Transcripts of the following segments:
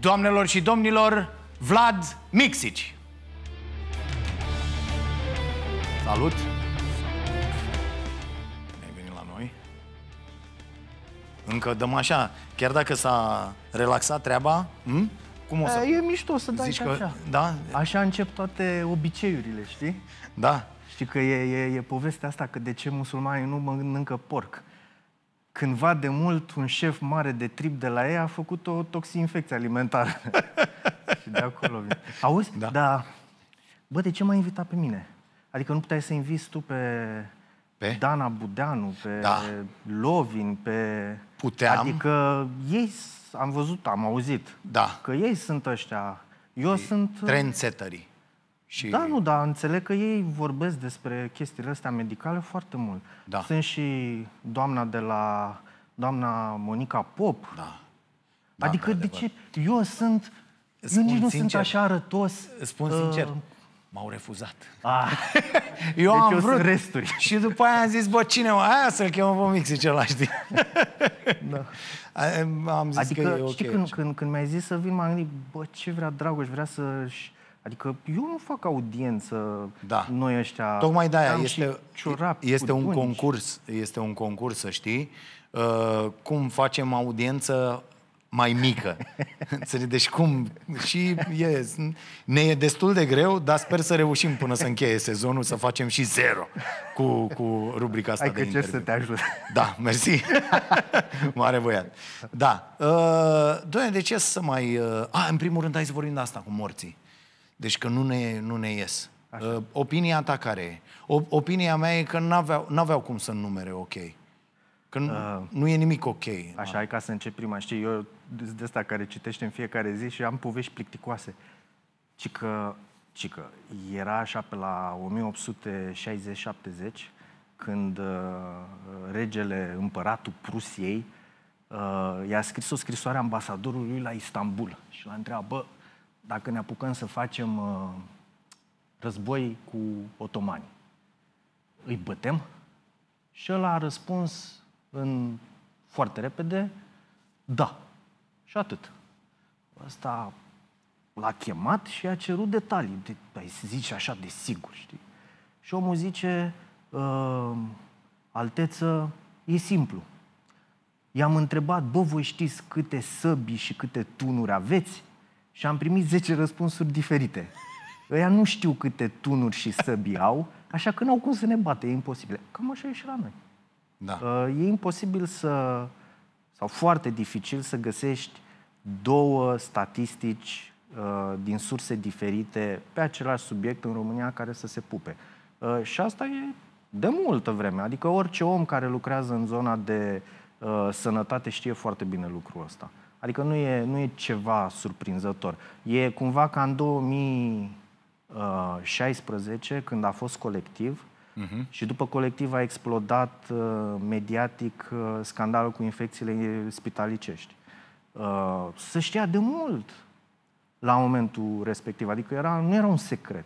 doamnelor și domnilor, Vlad Mixici. Salut! Ne-ai venit la noi. Încă dăm așa, chiar dacă s-a relaxat treaba, m? Hm? cum o să... E mișto să dai Zici că... așa. Da? Așa încep toate obiceiurile, știi? Da. Știi că e, e, e povestea asta că de ce musulmanii nu mănâncă porc cândva de mult un șef mare de trip de la ei a făcut o toxinfecție alimentară. și de acolo vine. Auzi? Da. da. Bă, de ce m-ai invitat pe mine? Adică nu puteai să inviți tu pe, pe? Dana Budeanu, pe da. Lovin, pe... Puteam. Adică ei, am văzut, am auzit. Da. Că ei sunt ăștia. Eu ei, sunt... Trendsetării. Și... Da, nu, dar înțeleg că ei vorbesc despre chestiile astea medicale foarte mult. Da. Sunt și doamna de la... doamna Monica Pop. Da. Adică da adică, de ce? Eu sunt... Spun eu nici nu sincer, sunt așa arătos. Spun uh... m-au refuzat. Ah. eu deci am eu vrut. resturi. Și după aia am zis, bă, cine mă? Aia să-l chemăm pe Mixi celălalt, știi? da. am zis adică, că e ok. Știi, când, când, când mi-ai zis să vin, m-am gândit, bă, ce vrea Dragoș, vrea să-și Adică eu nu fac audiență da. noi ăștia. Tocmai de aia este, este un concurs, este un concurs, să știi, uh, cum facem audiență mai mică. deci cum? Și e, ne e destul de greu, dar sper să reușim până să încheie sezonul să facem și zero cu, cu rubrica asta Hai de că interviu. să te ajut. Da, mersi. Mare băiat. Da. Uh, Doamne, de ce să mai... Uh... A, în primul rând, hai să vorbim de asta cu morții. Deci că nu ne, nu ne ies. Așa. Uh, opinia ta care e? Opinia mea e că n-aveau, n-aveau cum să numere ok. Că nu, uh, nu e nimic ok. Așa, ai ca să încep prima. Știi, eu de asta care citește în fiecare zi și am povești plicticoase. Ci că, ci că era așa pe la 1860-70 când uh, regele, împăratul Prusiei, uh, i-a scris o scrisoare ambasadorului la Istanbul și l-a întrebat, bă, dacă ne apucăm să facem uh, război cu otomani? Îi bătem? Și el a răspuns în foarte repede, da. Și atât. Ăsta l-a chemat și a cerut detalii. De, ai păi, zici așa de sigur, știi? Și omul zice, uh, alteță, e simplu. I-am întrebat, bă, voi știți câte săbi și câte tunuri aveți? și am primit 10 răspunsuri diferite. Ăia nu știu câte tunuri și săbi au, așa că n-au cum să ne bate, e imposibil. Cam așa e și la noi. Da. Uh, e imposibil să, sau foarte dificil să găsești două statistici uh, din surse diferite pe același subiect în România care să se pupe. Uh, și asta e de multă vreme. Adică orice om care lucrează în zona de sănătate știe foarte bine lucrul ăsta. Adică nu e, nu e ceva surprinzător. E cumva ca în 2016, uh, când a fost colectiv, uh-huh. și după colectiv a explodat uh, mediatic uh, scandalul cu infecțiile spitalicești. Uh, se știa de mult la momentul respectiv, adică era, nu era un secret.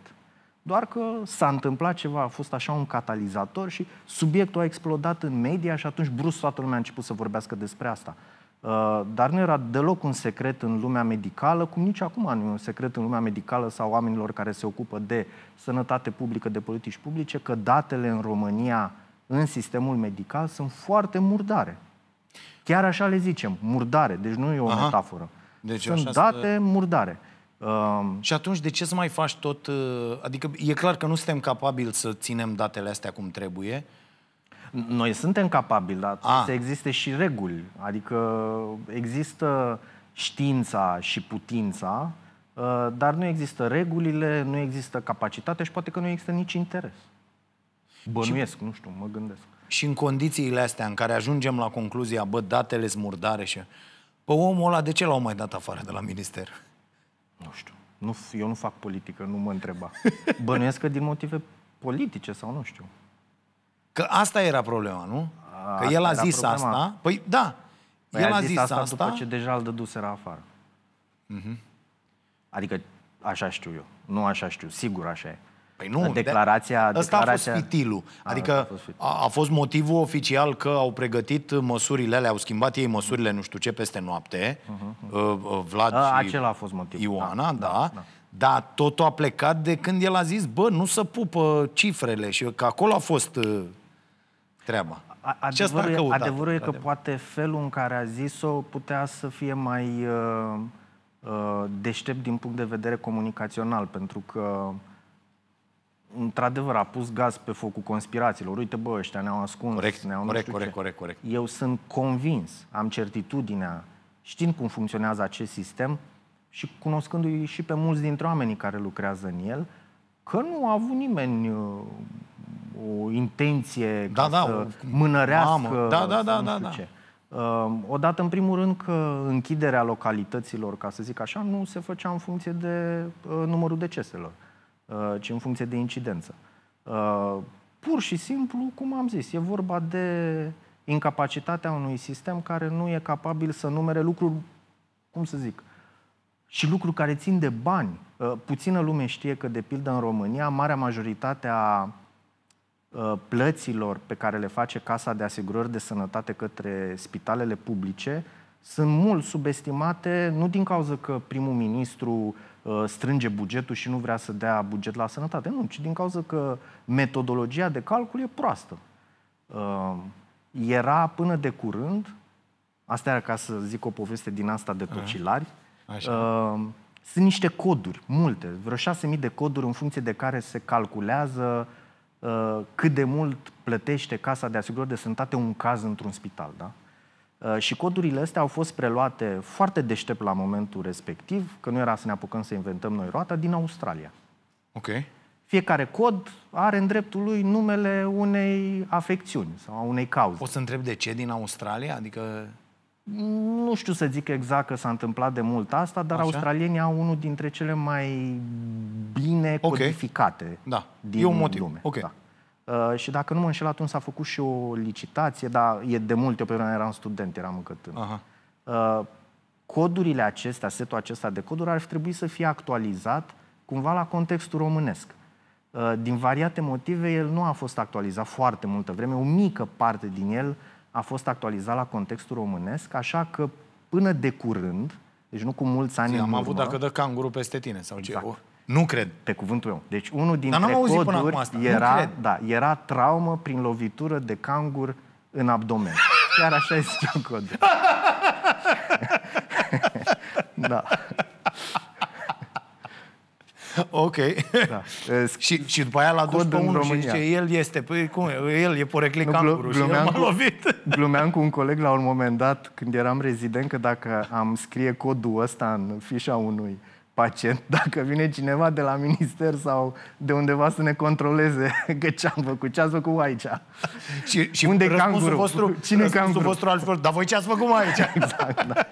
Doar că s-a întâmplat ceva, a fost așa un catalizator și subiectul a explodat în media și atunci brusc toată lumea a început să vorbească despre asta. Uh, dar nu era deloc un secret în lumea medicală, cum nici acum nu e un secret în lumea medicală sau oamenilor care se ocupă de sănătate publică, de politici publice, că datele în România, în sistemul medical, sunt foarte murdare. Chiar așa le zicem, murdare, deci nu e o Aha. metaforă. Deci sunt date să... murdare. Um, Și atunci de ce să mai faci tot... Uh, adică e clar că nu suntem capabili să ținem datele astea cum trebuie, noi suntem capabili, dar A. Ah. să existe și reguli. Adică există știința și putința, uh, dar nu există regulile, nu există capacitatea și poate că nu există nici interes. Bănuiesc, și, nu știu, mă gândesc. Și în condițiile astea în care ajungem la concluzia, bă, datele smurdare și... Pe omul ăla de ce l-au mai dat afară de la minister? Nu știu. Nu, eu nu fac politică, nu mă întreba. Bănuiesc că din motive politice sau nu știu. Că asta era problema, nu? A, că el a zis problema. asta. Păi da, păi el a zis, zis asta, asta după ce deja îl dăduseră afară. Mm-hmm. Adică așa știu eu. Nu așa știu, sigur așa e. Păi nu, declarația, de, declarația... Adică a fost fitilul. Adică a fost, a, fost motivul oficial că au pregătit măsurile alea, au schimbat ei măsurile nu știu ce peste noapte. Uh-huh. Uh, Vlad a, și acela a fost motivul. Ioana, da. da, da. da. Dar totul a plecat de când el a zis, bă, nu să pupă cifrele și că acolo a fost uh, treaba. A, adevărul, e, căutat, adevărul e că adevărul. poate felul în care a zis-o putea să fie mai uh, uh, deștept din punct de vedere comunicațional, pentru că într-adevăr a pus gaz pe focul conspirațiilor. Uite, bă, ăștia ne-au ascuns, corect, ne-au corect, corect, corect, corect. Eu sunt convins, am certitudinea, știind cum funcționează acest sistem și cunoscându-i și pe mulți dintre oamenii care lucrează în el, că nu a avut nimeni uh, o intenție da, da, să o... mânărească. Mamă. Da, da, da, da, da. Ce. Ehm, odată, în primul rând, că închiderea localităților, ca să zic așa, nu se făcea în funcție de uh, numărul deceselor, uh, ci în funcție de incidență. Uh, pur și simplu, cum am zis, e vorba de incapacitatea unui sistem care nu e capabil să numere lucruri, cum să zic, și lucruri care țin de bani. Puțină lume știe că, de pildă, în România, marea majoritate a Uh, plăților pe care le face Casa de Asigurări de Sănătate către spitalele publice sunt mult subestimate, nu din cauza că primul ministru uh, strânge bugetul și nu vrea să dea buget la sănătate, nu, ci din cauza că metodologia de calcul e proastă. Uh, era până de curând, asta era ca să zic o poveste din asta de tocilari, Așa. sunt niște coduri, multe, vreo 6.000 de coduri în funcție de care se calculează Uh, cât de mult plătește Casa de Asigurări de Sănătate un caz într-un spital, da? Uh, și codurile astea au fost preluate foarte deștept la momentul respectiv, că nu era să ne apucăm să inventăm noi roata, din Australia. Ok. Fiecare cod are în dreptul lui numele unei afecțiuni sau a unei cauze. Poți să întreb de ce din Australia? Adică nu știu să zic exact că s-a întâmplat de mult asta, dar Așa? australienii au unul dintre cele mai codificate okay. codificate da. din e un motiv. lume. Okay. Da. Uh, și dacă nu mă înșel, atunci s-a făcut și o licitație, dar e de multe vremea eram student, eram încă tânăr. Aha. Uh, codurile acestea, setul acesta de coduri, ar trebui să fie actualizat cumva la contextul românesc. Uh, din variate motive, el nu a fost actualizat foarte multă vreme, o mică parte din el a fost actualizat la contextul românesc, așa că până de curând, deci nu cu mulți ani Ți, Am urmă, avut dacă dă canguru peste tine sau exact. ce. Uh. Nu cred. Pe cuvântul meu. Deci unul dintre Dar coduri până acum asta. Era, da, era traumă prin lovitură de cangur în abdomen. Chiar așa este un cod. da. Ok. Da. și, și după aia l-a dus pe unul și zice, el este, păi, cum, el e poreclit canguru și el m-a lovit. Glumeam cu un coleg la un moment dat, când eram rezident, că dacă am scrie codul ăsta în fișa unui uh, pacient dacă vine cineva de la minister sau de undeva să ne controleze că ce-am făcut, ce-ați făcut aici. Și, și Unde răspunsul vostru, Cine răspunsul vostru altfel, dar voi ce-ați făcut aici? Exact, da.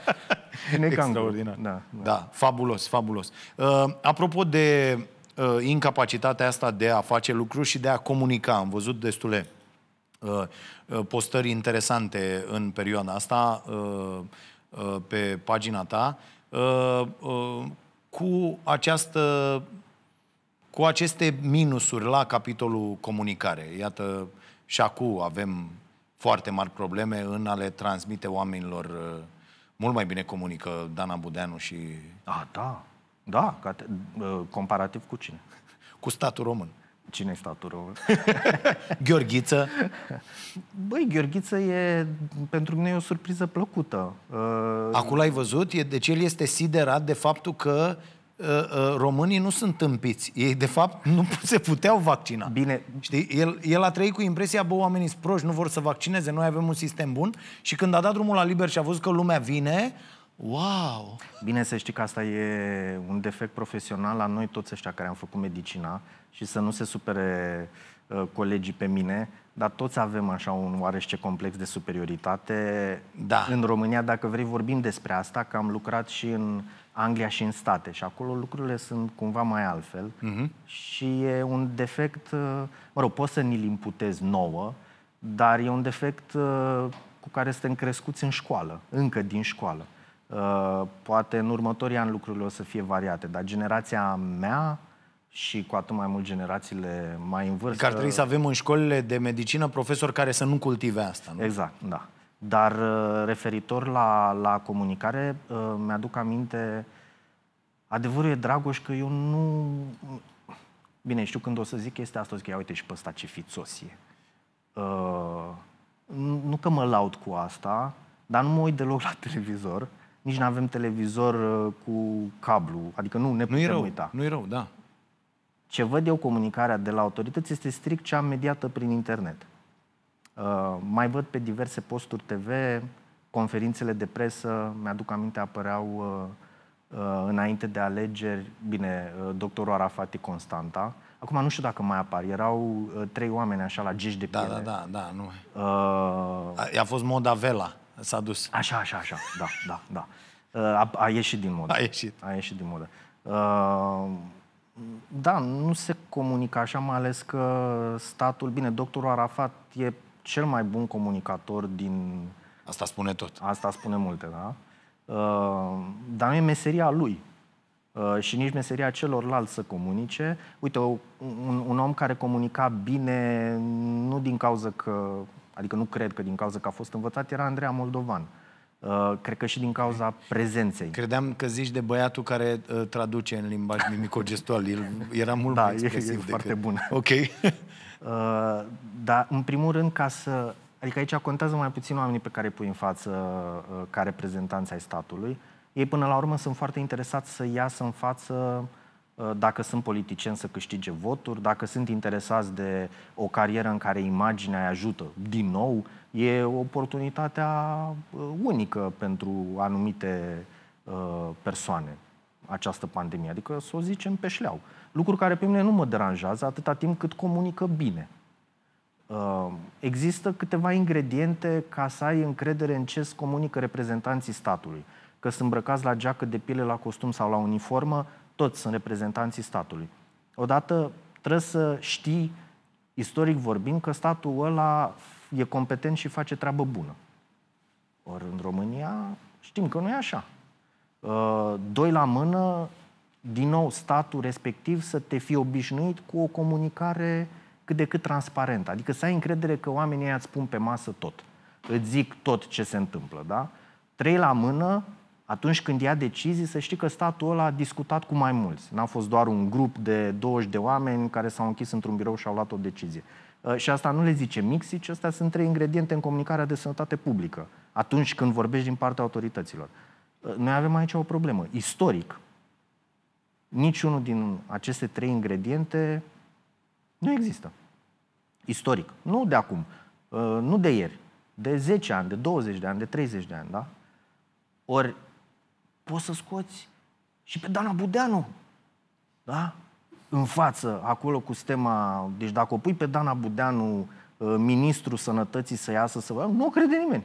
Cine Extraordinar. Da, da. da, fabulos, fabulos. Uh, apropo de uh, incapacitatea asta de a face lucruri și de a comunica, am văzut destule uh, uh postări interesante în perioada asta uh, uh, pe pagina ta, uh, uh, cu această cu aceste minusuri la capitolul comunicare. Iată, și acum avem foarte mari probleme în a le transmite oamenilor. Uh, mult mai bine comunică Dana Budeanu și... A, da, da, uh, comparativ cu cine? cu statul român. Cine-i statul Gheorghiță? Băi, Gheorghiță e pentru mine e o surpriză plăcută. Uh, Acum l-ai văzut? Deci el este siderat de faptul că uh, uh, românii nu sunt tâmpiți. Ei, de fapt, nu se puteau vaccina. Bine. Știi? El, el a trăit cu impresia, bă, oamenii sproși nu vor să vaccineze, noi avem un sistem bun. Și când a dat drumul la liber și a văzut că lumea vine, wow! Bine să știi că asta e un defect profesional la noi toți ăștia care am făcut medicina, și să nu se supere uh, colegii pe mine, dar toți avem așa un oarește complex de superioritate. Da. În România, dacă vrei, vorbim despre asta, că am lucrat și în Anglia și în state și acolo lucrurile sunt cumva mai altfel uh-huh. și e un defect, ă, mă rog, poți să ni-l imputezi nouă, dar e un defect uh, cu care suntem crescuți în școală, încă din școală. Uh, poate în următorii ani lucrurile o să fie variate, dar generația mea și cu atât mai mult generațiile mai în vârstă. Că ar trebui să avem în școlile de medicină profesori care să nu cultive asta, nu? Exact, da. Dar uh, referitor la, la comunicare, uh, mi-aduc aminte, adevărul e, Dragoș, că eu nu... Bine, știu când o să zic este asta, astăzi că ia uite și pe ăsta ce fițosie. Uh, nu că mă laud cu asta, dar nu mă uit deloc la televizor. Nici nu avem televizor uh, cu cablu, adică nu ne putem nu-i rău, uita. Nu-i rău, da. Ce văd eu comunicarea de la autorități este strict cea mediată prin internet. Uh, mai văd pe diverse posturi TV, conferințele de presă, mi-aduc aminte, apăreau uh, uh, înainte de alegeri, bine, doctorul Arafati Constanta, Acum nu știu dacă mai apar. Erau uh, trei oameni așa la gești de da, piele. Da, da, da, da nu. Uh... A, a fost moda Vela, s-a dus. Așa, așa, așa, da, da, da. Uh, a, a ieșit din modă. A ieșit. A ieșit din modă. Uh, da, nu se comunică așa, mai ales că statul, bine, doctorul Arafat e cel mai bun comunicator din... Asta spune tot. Asta spune multe, da? Uh, dar nu e meseria lui uh, și nici meseria celorlalți să comunice. Uite, un, un om care comunica bine, nu din cauza că, adică nu cred că din cauza că a fost învățat, era Andreea Moldovan. Uh, Uh, cred că și din cauza prezenței. Credeam că zici de băiatul care uh, traduce în limbaj mimicogestual. El era mult da, mai expresiv. Da, e, e decât... foarte bun. Ok. uh, dar, în primul rând, ca să... Adică aici contează mai puțin oamenii pe care îi pui în față uh, ca reprezentanți ai statului. Ei, până la urmă, sunt foarte interesați să iasă în față uh, Uh, dacă sunt politicieni să câștige voturi, dacă sunt interesați de o carieră în care imaginea îi ajută, din nou, e oportunitatea uh, unică pentru anumite uh, persoane această pandemie. Adică să o zicem pe șleau. Lucruri care pe mine nu mă deranjează atâta timp cât comunică bine. Există câteva ingrediente ca să ai încredere în ce comunică reprezentanții statului. Că sunt îmbrăcați la geacă de piele, la costum sau la uniformă, toți sunt reprezentanții statului. Odată trebuie să știi, istoric vorbind, că statul ăla e competent și face treabă bună. Ori în România știm că nu e așa. Uh, doi la mână, din nou, statul respectiv să te fie obișnuit cu o comunicare cât de cât transparentă. Adică să ai încredere că oamenii îți pun pe masă tot. Îți zic tot ce se întâmplă, da? Trei la mână, atunci când ia decizii, să știi că statul ăla a discutat cu mai mulți. N-a fost doar un grup de 20 de oameni care s-au închis într-un birou și au luat o decizie. Uh, și asta nu le zice Mixici, astea sunt trei ingrediente în comunicarea de sănătate publică, atunci când vorbești din partea autorităților. Uh, noi avem aici o problemă. Istoric, niciunul din aceste trei ingrediente nu există. Istoric. Nu de acum, uh, nu de ieri, de 10 ani, de 20 de ani, de 30 de ani, da? Ori poți să scoți și pe Dana Budeanu. Da? În față, acolo cu stema... Deci dacă o pui pe Dana Budeanu, ă, ministrul sănătății să iasă să vă... Nu o crede nimeni.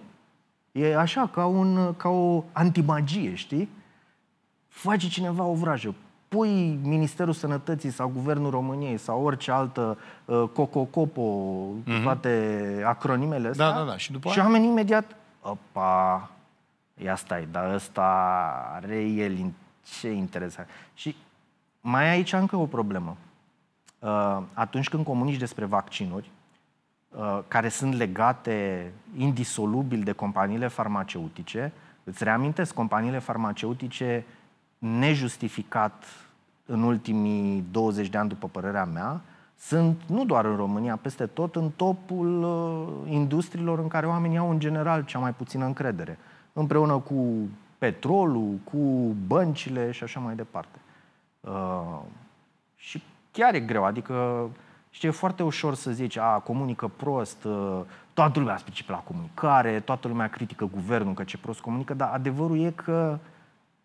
E așa, ca, un, ca o antimagie, știi? Face cineva o vrajă. Pui Ministerul Sănătății sau Guvernul României sau orice altă uh, COCOCOPO, mm-hmm. toate acronimele da, astea. Da, da, da. Și, după și oamenii imediat, opa, ia stai, dar ăsta are el ce interes are? Și mai aici încă o problemă. Uh, atunci când comunici despre vaccinuri, uh, care sunt legate indisolubil de companiile farmaceutice, îți reamintesc, companiile farmaceutice nejustificat în ultimii 20 de ani, după părerea mea, sunt nu doar în România, peste tot, în topul uh, industriilor în care oamenii au în general cea mai puțină încredere împreună cu petrolul, cu băncile și așa mai departe. Uh, și chiar e greu, adică știi, e foarte ușor să zici, a, comunică prost, uh, toată lumea se la comunicare, toată lumea critică guvernul că ce prost comunică, dar adevărul e că uh,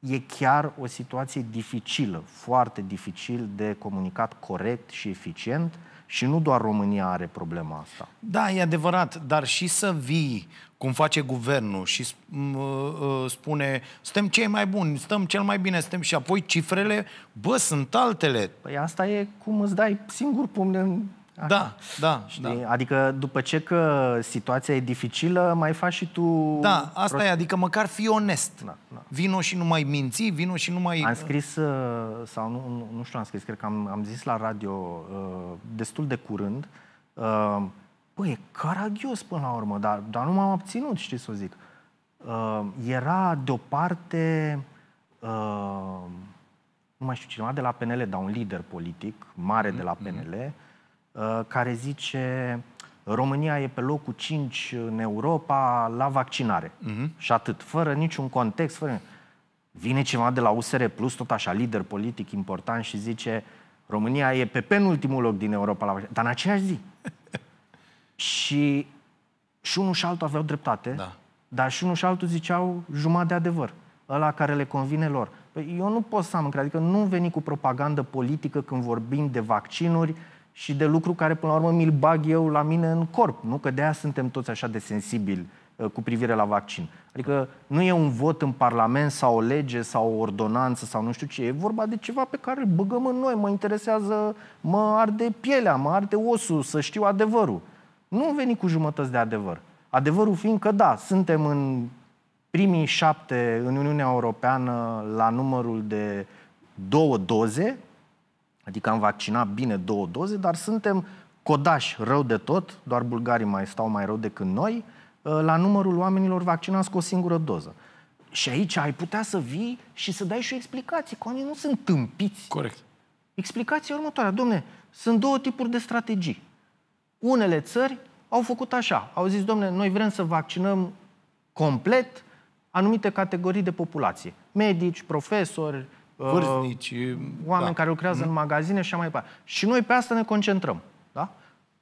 e chiar o situație dificilă, foarte dificil de comunicat corect și eficient și nu doar România are problema asta. Da, e adevărat, dar și să vii cum face guvernul și uh, uh, spune suntem cei mai buni, stăm cel mai bine, stăm și apoi cifrele, bă, sunt altele. Păi asta e cum îți dai singur pumn în da, da, da, da. Adică după ce că situația e dificilă, mai faci și tu... Da, asta prost... e, adică măcar fi onest. Da, da. Vino și nu mai minți, vino și nu mai... Am uh, scris, uh, sau nu, nu știu, am scris, cred că am, am zis la radio uh, destul de curând, băi, e caragios până la urmă, dar, dar nu m-am obținut, știi să o zic. Era de-o parte nu mai știu cineva de la PNL, dar un lider politic mare de la PNL, mm-hmm Uh, care zice România e pe locul 5 în Europa la vaccinare. Uh-huh. Și atât, fără niciun context, fără... Vine ceva de la USR Plus, tot așa, lider politic important și zice România e pe penultimul loc din Europa la vaccinare, dar în aceeași zi. și și unul și altul aveau dreptate, da. dar și unul și altul ziceau jumătate de adevăr, ăla care le convine lor. Păi eu nu pot să am încredere, adică nu veni cu propagandă politică când vorbim de vaccinuri, și de lucru care până la urmă mi-l bag eu la mine în corp, nu? Că de aia suntem toți așa de sensibili uh, cu privire la vaccin. Adică nu e un vot în Parlament sau o lege sau o ordonanță sau nu știu ce, e vorba de ceva pe care îl băgăm în noi, mă interesează, mă arde pielea, mă arde osul, să știu adevărul. Nu veni cu jumătăți de adevăr. Adevărul fiind că da, suntem în primii șapte în Uniunea Europeană la numărul de două doze, Adică am vaccinat bine două doze, dar suntem codași rău de tot, doar bulgarii mai stau mai rău decât noi, ă, la numărul oamenilor vaccinați cu o singură doză. Și aici ai putea să vii și să dai și o explicație, că oamenii nu sunt tâmpiți. Corect. Explicația următoarea, domne, sunt două tipuri de strategii. Unele țări au făcut așa, au zis, domne, noi vrem să vaccinăm complet anumite categorii de populație. Medici, profesori, Uh, vârstnici, oameni da. care lucrează mm. în mhm. magazine și așa mai departe. Și noi pe asta ne concentrăm. Da?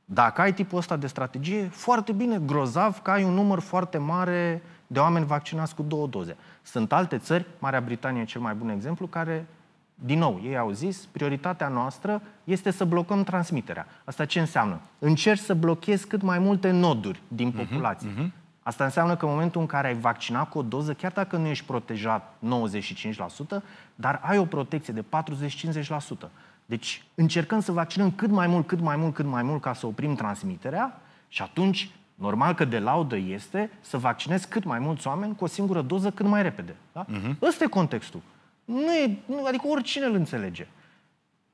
Dacă ai tipul ăsta de strategie, foarte bine, grozav că ai un număr foarte mare de oameni vaccinați cu două doze. Sunt alte țări, Marea Britanie e cel mai bun exemplu, care, din nou, ei au zis, prioritatea noastră este să blocăm transmiterea. Asta ce înseamnă? Încerci să blochezi cât mai multe noduri din mhm, populație. Mm-hmm. Asta înseamnă că în momentul în care ai vaccinat cu o doză, chiar dacă nu ești protejat 95%, dar ai o protecție de 40-50%. Deci încercăm să vaccinăm cât mai mult, cât mai mult, cât mai mult ca să oprim transmiterea și atunci Normal că de laudă este să vaccinezi cât mai mulți oameni cu o singură doză cât mai repede. Da? Uh-huh. Ăsta e contextul. Nu e, adică oricine îl înțelege.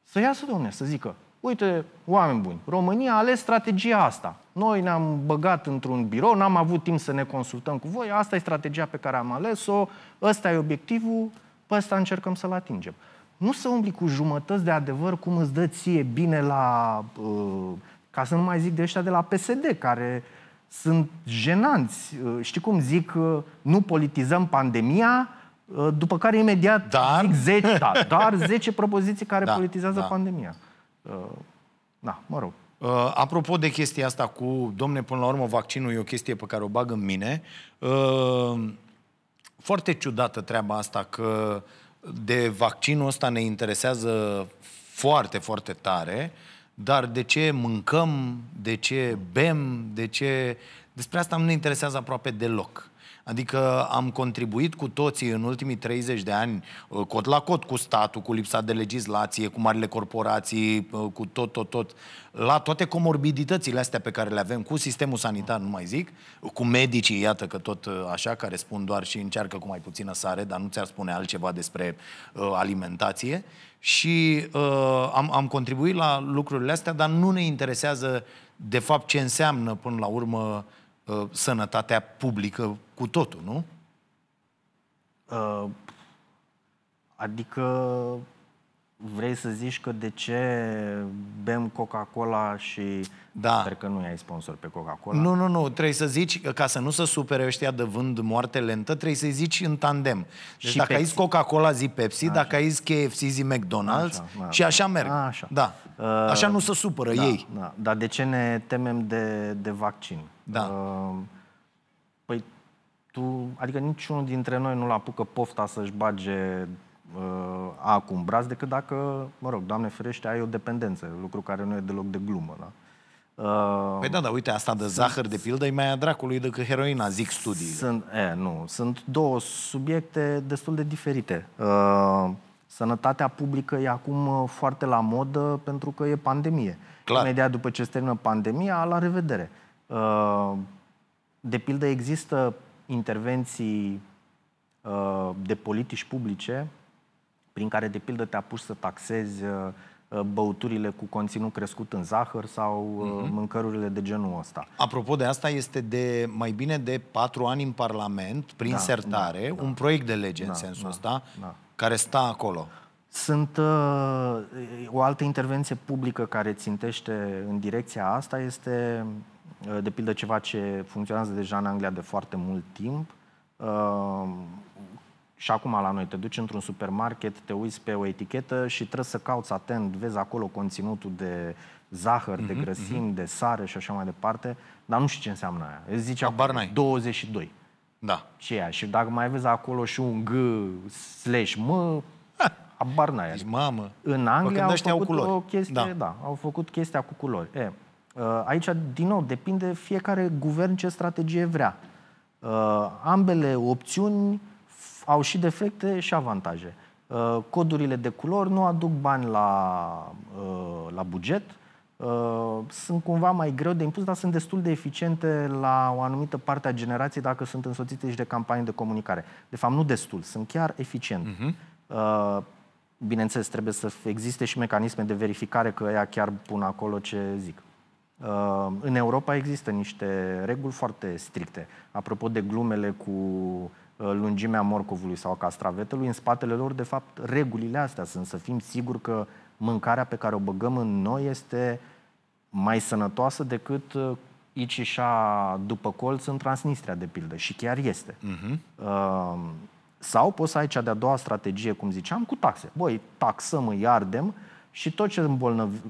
Să iasă, domne, să zică, uite, oameni buni, România a ales strategia asta. Noi ne-am băgat într-un birou, n-am avut timp să ne consultăm cu voi, asta e strategia pe care am ales-o, ăsta e obiectivul, pe ăsta încercăm să-l atingem. Nu să umbli cu jumătăți de adevăr cum îți dă ție bine la... Uh, ca să nu mai zic de ăștia de la PSD, care sunt jenanți. Uh, știi cum zic, uh, nu politizăm pandemia, după care imediat dar... zic 10, da, dar 10 propoziții care da, politizează da. pandemia. Da, mă rog. Uh, apropo de chestia asta cu, domne, până la urmă vaccinul e o chestie pe care o bag în mine, uh, foarte ciudată treaba asta că de vaccinul ăsta ne interesează foarte, foarte tare, dar de ce mâncăm, de ce bem, de ce... Despre asta nu ne interesează aproape deloc. Adică am contribuit cu toții în ultimii 30 de ani, uh, cot la cot cu statul, cu lipsa de legislație, cu marile corporații, uh, cu tot, tot, tot, la toate comorbiditățile astea pe care le avem, cu sistemul sanitar, nu mai zic, cu medicii, iată că tot uh, așa, care spun doar și încearcă cu mai puțină sare, dar nu ți-ar spune altceva despre uh, alimentație. Și uh, am, am contribuit la lucrurile astea, dar nu ne interesează, de fapt, ce înseamnă până la urmă uh, Uh, sănătatea publică cu totul, nu? Uh, adică Vrei să zici că de ce bem Coca-Cola și... Da. Sper că nu ai sponsor pe Coca-Cola. Nu, nu, nu. Trebuie să zici, ca să nu se supere ăștia de vând moarte lentă, trebuie să zici în tandem. Deci și dacă Pepsi. ai Coca-Cola, zi Pepsi. Așa. Dacă ai KFC, zi McDonald's. Așa, da. Și așa merg. A, așa. Da. Uh, așa nu se supără da, ei. Da. Dar de ce ne temem de, de vaccin? Da. Uh, păi tu, adică niciunul dintre noi nu-l apucă pofta să-și bage a uh, acum braț decât dacă, mă rog, Doamne ferește, ai o dependență, lucru care nu e deloc de glumă. Da? Uh, păi da, dar uite, asta de zahăr, de pildă, e mai a dracului decât heroina, zic studii. Sunt, e, nu, sunt două subiecte destul de diferite. Uh, sănătatea publică e acum uh, foarte la modă pentru că e pandemie. Clar. Imediat după ce se termină pandemia, la revedere. Uh, de pildă, există intervenții uh, de politici publice prin care, de pildă, te apuci să taxezi uh, uh, băuturile cu conținut crescut în zahăr sau mm-hmm. mâncărurile de genul ăsta. Apropo de asta, este de mai bine de patru ani în Parlament, prin da, sertare, da, da. un proiect de lege da, în sensul da, ăsta, da. care stă acolo. Sunt uh, o altă intervenție publică care țintește în direcția asta este, uh, de pildă, ceva ce funcționează deja în Anglia de foarte mult timp, uh, și acum la noi te duci într-un supermarket, te uiți pe o etichetă și trebuie să cauți atent, vezi acolo conținutul de zahăr, mm-hmm, de mhm, grăsimi, mm-hmm. de sare și așa mai departe, dar nu știu ce înseamnă aia. Îți zice Abar 22. Da. Ce ea? Și dacă mai vezi acolo și un G slash M, abar n mamă. În Anglia au făcut au culori. o chestie, da. da, au făcut chestia cu culori. E, uh, aici, din nou, depinde fiecare guvern ce strategie vrea. Uh, ambele opțiuni au și defecte și avantaje. Uh, codurile de culori nu aduc bani la, uh, la buget, uh, sunt cumva mai greu de impus, dar sunt destul de eficiente la o anumită parte a generației dacă sunt însoțite și de campanii de comunicare. De fapt, nu destul, sunt chiar eficiente. Mhm. Uh-huh. Bineînțeles, trebuie să existe și mecanisme de verificare că ea chiar pun acolo ce zic. În Europa există niște reguli foarte stricte. Apropo de glumele cu Uh, lungimea morcovului sau castravetelui, în spatele lor, de fapt, regulile astea sunt să fim siguri că mâncarea pe care o băgăm în noi este mai sănătoasă decât aici uh, și după colț în Transnistria, de pildă. Și chiar este. Uh-huh. Uh, sau poți să ai cea de-a doua strategie, cum ziceam, cu taxe. Băi, taxăm, îi ardem și tot ce îmbolnăv-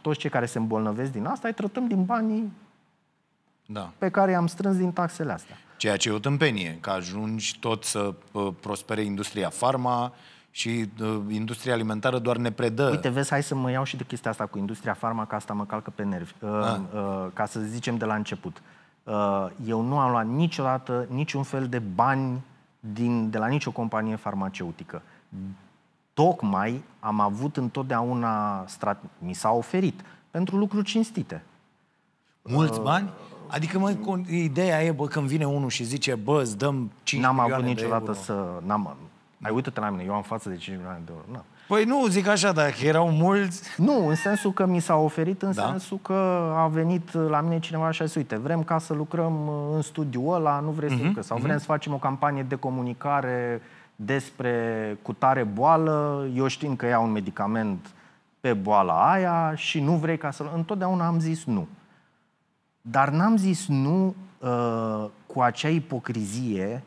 toți cei care se îmbolnăvesc din asta îi tratăm din banii da. pe care i-am strâns din taxele astea. Ceea ce e o tâmpenie, că ajungi tot să uh, prospere industria farma și uh, industria alimentară doar ne predă. Uite, vezi, hai să mă iau și de chestia asta cu industria farma, că asta mă calcă pe nervi. Uh, ah. uh, ca să zicem de la început. Uh, eu nu am luat niciodată niciun fel de bani din, de la nicio companie farmaceutică. Tocmai am avut întotdeauna, strat, mi s-a oferit, pentru lucruri cinstite. Mulți uh, bani? Adică, mă, ideea e, bă, când vine unul și zice, bă, îți dăm 5 N-am avut niciodată să... N-am, ai uite-te la mine, eu am față de 5 milioane de euro. Na. Păi nu, zic așa, dacă erau mulți... Nu, în sensul că mi s-a oferit, în da? sensul că a venit la mine cineva și a zis, uite, vrem ca să lucrăm uh, în studiul ăla, nu vrei mm-hmm. să mhm, lucrăm, sau vrem mhm. mm vrem să facem o campanie de comunicare despre cutare boală, eu știu că iau un medicament pe boala aia și nu vrei ca să... Întotdeauna am zis nu. Dar n-am zis nu uh, cu acea ipocrizie,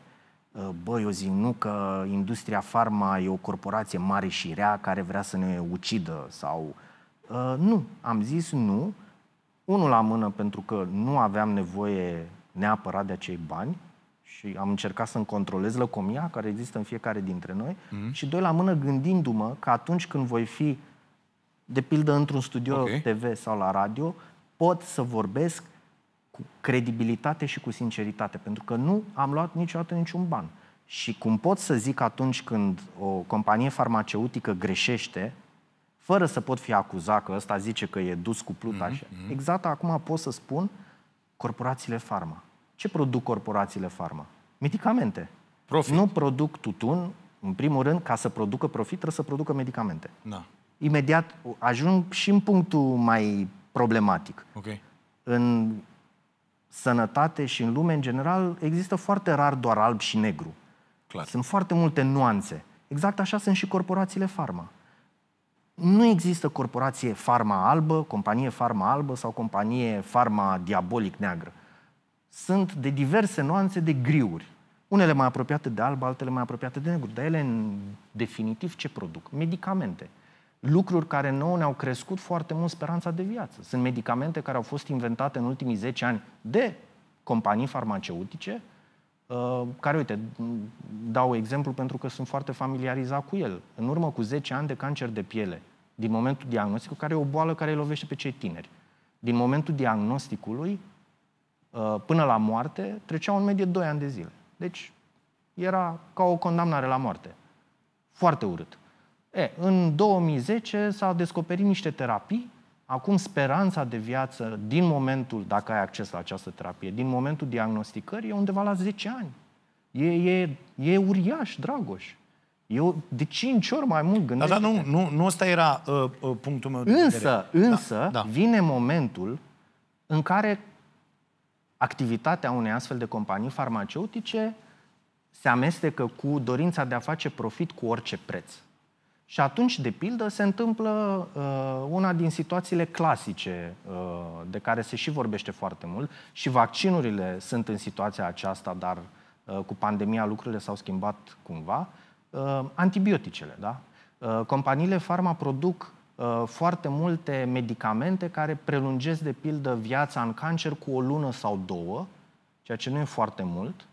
uh, ă, bă, eu zic nu că industria farma e o corporație mare și rea care vrea să ne ucidă sau... Uh, nu, am zis nu, unul la mână pentru că nu aveam nevoie neapărat de acei bani și am încercat să-mi controlez lăcomia care există în fiecare dintre noi mm-hmm. și doi la mână gândindu-mă că atunci când voi fi, de pildă, într-un studio okay. TV sau la radio, pot să vorbesc cu credibilitate și cu sinceritate, pentru că nu am luat niciodată niciun ban. Și cum pot să zic atunci când o companie farmaceutică greșește, fără să pot fi acuzat că ăsta zice că e dus cu plută mm-hmm. Mhm. așa, Exact acum pot să spun corporațiile farma. Ce produc corporațiile farma? Medicamente. Profit. Nu produc tutun, în primul rând, ca să producă profit, trebuie să producă medicamente. Da. Imediat ajung și în punctul mai problematic. Okay. În sănătate și în lume, în general, există foarte rar doar alb și negru. Clar. Sunt foarte multe nuanțe. Exact așa sunt și corporațiile farma. Nu există corporație farma albă, companie farma albă sau companie farma diabolic neagră. Sunt de diverse nuanțe de griuri. Unele mai apropiate de alb, altele mai apropiate de negru. Dar ele, în definitiv, ce produc? Medicamente lucruri care nouă ne-au crescut foarte mult speranța de viață. Sunt medicamente care au fost inventate în ultimii 10 ani de companii farmaceutice, uh, care, uite, dau exemplu pentru că sunt foarte familiarizat cu el. În urmă cu 10 ani de cancer de piele, din momentul diagnosticului, care e o boală care îi lovește pe cei tineri. Din momentul diagnosticului uh, până la moarte treceau în medie 2 ani de zile. Deci era ca o condamnare la moarte. Foarte urât. E, în 2010 s-au descoperit niște terapii. Acum speranța de viață din momentul, dacă ai acces la această terapie, din momentul diagnosticării e undeva la 10 ani. E, e, e uriaș, Dragoș. Eu de 5 ori mai mult gândesc. Da, da, nu, nu, nu ăsta era uh, uh, punctul meu de însă, vedere. Însă, da, da. vine momentul în care activitatea unei astfel de companii farmaceutice se amestecă cu dorința de a face profit cu orice preț. Și atunci, de pildă, se întâmplă uh, una din situațiile clasice uh, de care se și vorbește foarte mult și vaccinurile sunt în situația aceasta, dar uh, cu pandemia lucrurile s-au schimbat cumva, uh, antibioticele. Da? Uh, companiile farma produc uh, foarte multe medicamente care prelungesc, de pildă, viața în cancer cu o lună sau două, ceea ce nu e foarte mult,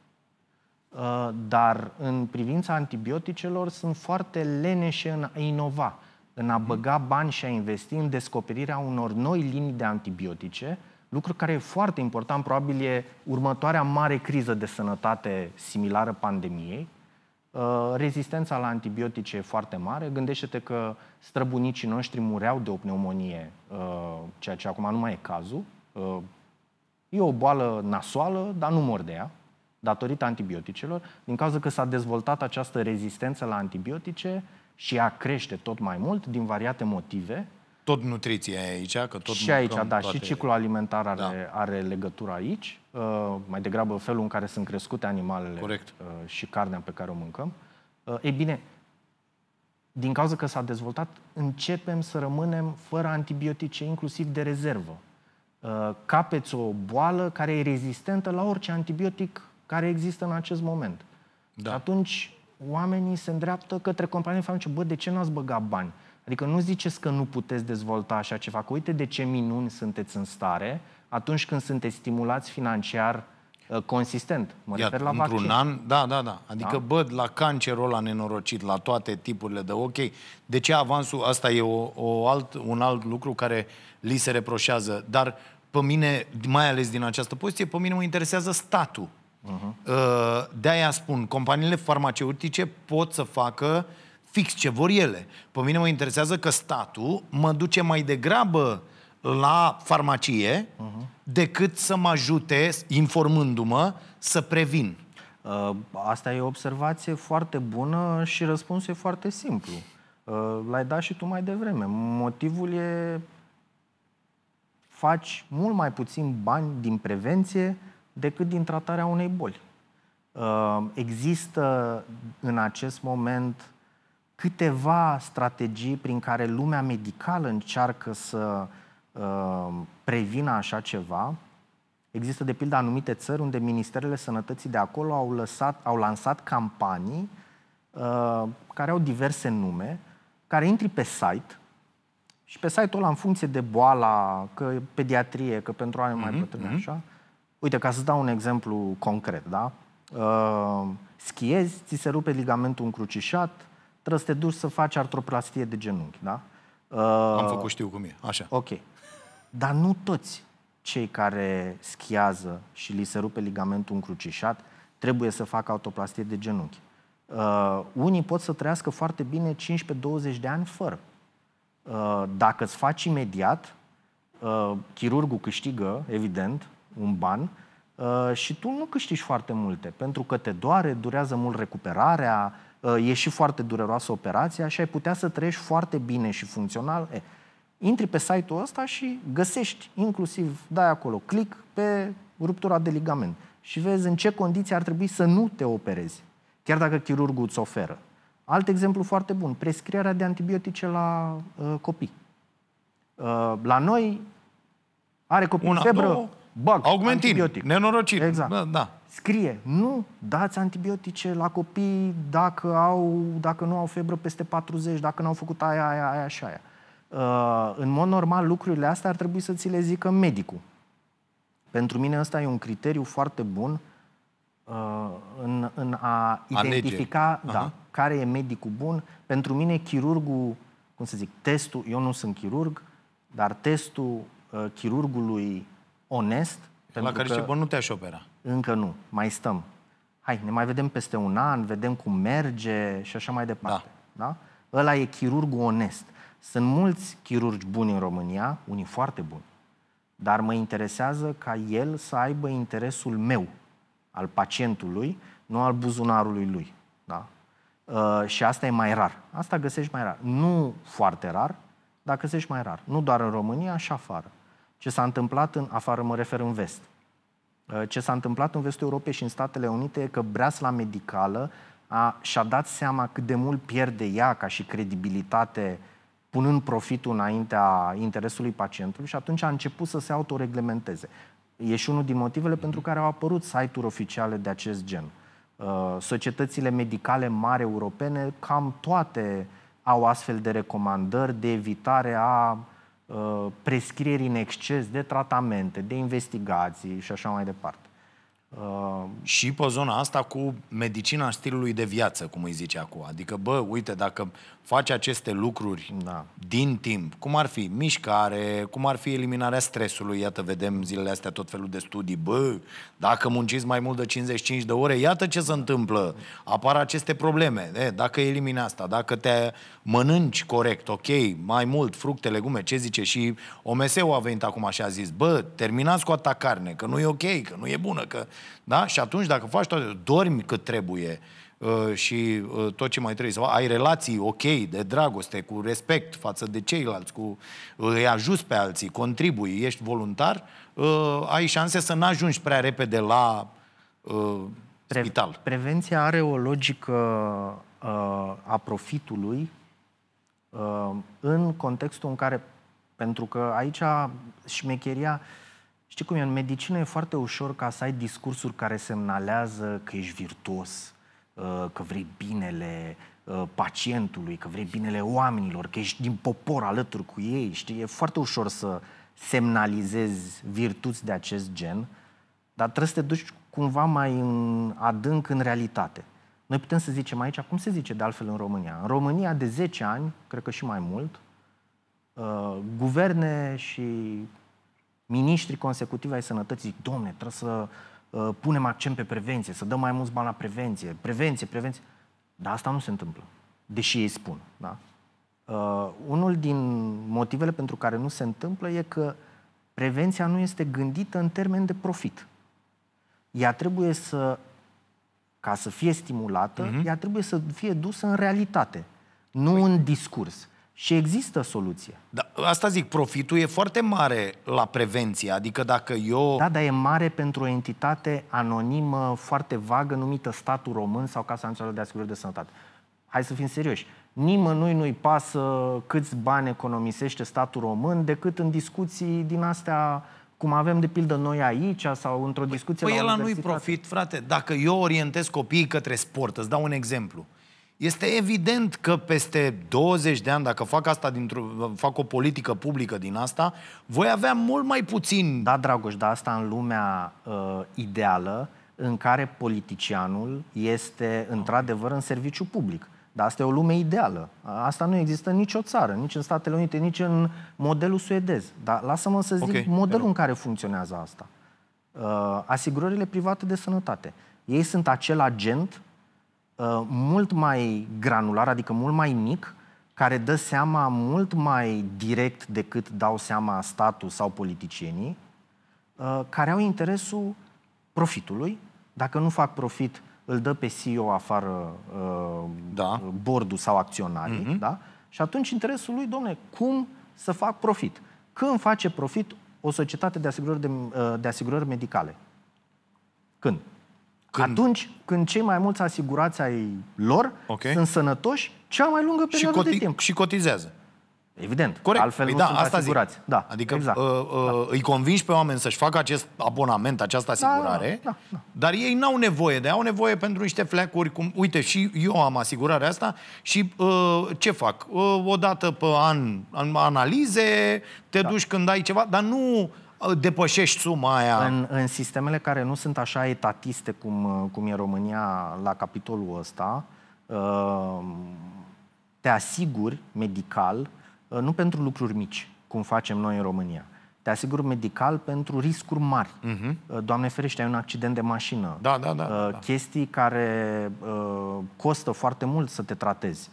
Uh, dar în privința antibioticelor sunt foarte leneșe în a inova, în a mhm. băga bani și a investi în descoperirea unor noi linii de antibiotice, lucru care e foarte important, probabil e următoarea mare criză de sănătate similară pandemiei. Uh, rezistența la antibiotice e foarte mare. Gândește-te că străbunicii noștri mureau de o pneumonie, uh, ceea ce acum nu mai e cazul. E o boală nasoală, dar nu mor de ea datorită antibioticelor, din cauza că s-a dezvoltat această rezistență la antibiotice și ea crește tot mai mult din variate motive. Tot nutriție aici, că tot Și aici, da, toate... și ciclul alimentar are, da. are legătură aici, uh, mai degrabă felul în care sunt crescute animalele Corect. Uh, și carnea pe care o mâncăm. Uh, ei bine, din cauza că s-a dezvoltat, începem să rămânem fără antibiotice, inclusiv de rezervă. Uh, capeți o boală care e rezistentă la orice antibiotic care există în acest moment. Da. Atunci oamenii se îndreaptă către companii farmaceutice. Bă, de ce n-ați băgat bani? Adică nu ziceți că nu puteți dezvolta așa ceva, că uite de ce minuni sunteți în stare atunci când sunteți stimulați financiar uh, consistent. Mă Iată, refer la într-un vaccin. an, da, da, da. da. Adică, da? bă, la cancerul ăla nenorocit, la toate tipurile de ok, de ce avansul, asta e o, o alt, un alt lucru care li se reproșează, dar pe mine, mai ales din această poziție, pe mine mă interesează statul. Uh-huh. De-aia spun, companiile farmaceutice pot să facă fix ce vor ele. Pe mine mă interesează că statul mă duce mai degrabă la farmacie uh-huh. decât să mă ajute, informându-mă, să previn. Uh, asta e o observație foarte bună și răspunsul e foarte simplu. Uh, l-ai dat și tu mai devreme. Motivul e faci mult mai puțin bani din prevenție decât din tratarea unei boli. Uh, există în acest moment câteva strategii prin care lumea medicală încearcă să uh, prevină așa ceva. Există, de pildă, anumite țări unde ministerele sănătății de acolo au, lăsat, au lansat campanii uh, care au diverse nume, care intri pe site și pe site-ul ăla, în funcție de boala, că pediatrie, că pentru ani mai mhm, bătrâni, mm-hmm. așa, Uite, ca să dau un exemplu concret, da? Uh, schiezi, ți se rupe ligamentul încrucișat, trebuie să te duci să faci artroplastie de genunchi, da? Uh, Am făcut știu cum e, așa. Ok. Dar nu toți cei care schiază și li se rupe ligamentul încrucișat trebuie să facă autoplastie de genunchi. Uh, unii pot să trăiască foarte bine 15-20 de ani fără. Uh, dacă îți faci imediat, uh, chirurgul câștigă, evident, un ban uh, și tu nu câștigi foarte multe, pentru că te doare, durează mult recuperarea, uh, e și foarte dureroasă operația și ai putea să trăiești foarte bine și funcțional. E, intri pe site-ul ăsta și găsești inclusiv, dai acolo, click pe ruptura de ligament și vezi în ce condiții ar trebui să nu te operezi, chiar dacă chirurgul îți oferă. Alt exemplu foarte bun, prescrierea de antibiotice la uh, copii. Uh, la noi are copii febră, Bag, Augmentin, antibiotic. nenorocit. Exact. Da, da. Scrie, nu dați antibiotice la copii dacă, au, dacă nu au febră peste 40, dacă nu au făcut aia, aia, aia și aia. Uh, în mod normal, lucrurile astea ar trebui să ți le zică medicul. Pentru mine ăsta e un criteriu foarte bun uh, în, în a identifica da, uh-huh. care e medicul bun. Pentru mine, chirurgul, cum să zic, testul, eu nu sunt chirurg, dar testul uh, chirurgului onest. La care și nu te-aș opera. Încă nu, mai stăm. Hai, ne mai vedem peste un an, vedem cum merge și așa mai departe. Da. da? Ăla e chirurgul onest. Sunt mulți chirurgi buni în România, unii foarte buni, dar mă interesează ca el să aibă interesul meu, al pacientului, nu al buzunarului lui. Da? Uh, și asta e mai rar. Asta găsești mai rar. Nu foarte rar, dar găsești mai rar. Nu doar în România, și afară. Ce s-a întâmplat în afară, mă refer în vest. Uh, ce s-a întâmplat în vestul Europei și în Statele Unite e că breasla medicală a, și-a dat seama cât de mult pierde ea ca și credibilitate punând profitul înaintea interesului pacientului și atunci a început să se autoreglementeze. E și unul din motivele pentru care au apărut site-uri oficiale de acest gen. Uh, societățile medicale mari europene, cam toate au astfel de recomandări de evitare a Uh, prescrieri în exces de tratamente, de investigații și așa mai departe. Uh, și pe zona asta cu medicina stilului de viață, cum îi zice acum. Adică, bă, uite, dacă faci aceste lucruri da. din timp, cum ar fi mișcare, cum ar fi eliminarea stresului, iată, vedem zilele astea tot felul de studii, bă, dacă munciți mai mult de 55 de ore, iată ce se întâmplă, apar aceste probleme. E, dacă elimini asta, dacă te mănânci corect, ok, mai mult fructe, legume, ce zice și OMS-ul a venit acum și a zis, bă, terminați cu atacarne, carne, că nu e ok, că nu e bună, că da? Și atunci, dacă faci toate, dormi cât trebuie uh, și uh, tot ce mai trebuie să faci, ai relații ok, de dragoste, cu respect față de ceilalți, cu, uh, îi ajuți pe alții, contribui, ești voluntar, ai șanse să n-ajungi prea repede la Pre- spital. Prevenția are o logică a profitului în contextul în care, pentru că aici șmecheria Știi cum e? În medicină e foarte ușor ca să ai discursuri care semnalează că ești virtuos, uh, că vrei binele uh, pacientului, că vrei binele oamenilor, că ești din popor alături cu ei, știi? E foarte ușor să semnalizezi virtuți de acest gen, dar trebuie să te duci cumva mai în adânc în realitate. Noi putem să zicem aici, cum se zice de altfel în România? În România de 10 ani, cred că și mai mult, uh, guverne și miniștri consecutivi ai sănătății, domne, trebuie să uh, punem accent pe prevenție, să dăm mai mulți bani la prevenție, prevenție, prevenție. Dar asta nu se întâmplă, deși ei spun. Da? Uh, unul din motivele pentru care nu se întâmplă e că prevenția nu este gândită în termen de profit. Ea trebuie să, ca să fie stimulată, uh-huh. ea trebuie să fie dusă în realitate, nu păi. în discurs. Și există soluție. Da, asta zic, profitul e foarte mare la prevenție. Adică dacă eu... Da, dar e mare pentru o entitate anonimă, foarte vagă, numită statul român sau Casa Națională de Asigurări de Sănătate. Hai să fim serioși. Nimănui nu-i pasă câți bani economisește statul român decât în discuții din astea cum avem de pildă noi aici sau într-o păi, discuție păi la el la nu-i profit, frate. Dacă eu orientez copiii către sport, îți dau un exemplu. Este evident că peste 20 de ani, dacă fac asta dintr-o, fac o politică publică din asta, voi avea mult mai puțin. Da, Dragoș, dar asta în lumea uh, ideală în care politicianul este într-adevăr în serviciu public. Dar asta e o lume ideală. Asta nu există în nicio țară, nici în Statele Unite, nici în modelul suedez. Dar lasă-mă să zic okay. modelul în care funcționează asta. Uh, asigurările private de sănătate. Ei sunt acel agent Uh, mult mai granular, adică mult mai mic, care dă seama mult mai direct decât dau seama statul sau politicienii, uh, care au interesul profitului. Dacă nu fac profit, îl dă pe CEO afară uh, da. bordul sau acționarii. Mm-hmm. Da? Și atunci interesul lui, domne, cum să fac profit? Când face profit o societate de asigurări, de, de asigurări medicale? Când? Când... Atunci când cei mai mulți asigurați ai lor okay. sunt sănătoși cea mai lungă perioadă de timp. Și cotizează. Evident. Corect. Altfel păi nu da, sunt asta asigurați. Zic. Da, adică exact. uh, uh, da. îi convingi pe oameni să-și facă acest abonament, această asigurare, da, da, da, da. dar ei n-au nevoie de au nevoie pentru niște fleacuri. Cum, uite, și eu am asigurarea asta și uh, ce fac? Uh, o dată pe an, an analize, te da. duci când ai ceva, dar nu depășești suma aia. În, în sistemele care nu sunt așa etatiste cum, cum e România la capitolul ăsta, uh, te asiguri medical, uh, nu pentru lucruri mici, cum facem noi în România, te asiguri medical pentru riscuri mari. Uh-huh. Doamne ferește, ai un accident de mașină. Da, da, da. Uh, da, da. Chestii care costă foarte mult să te tratezi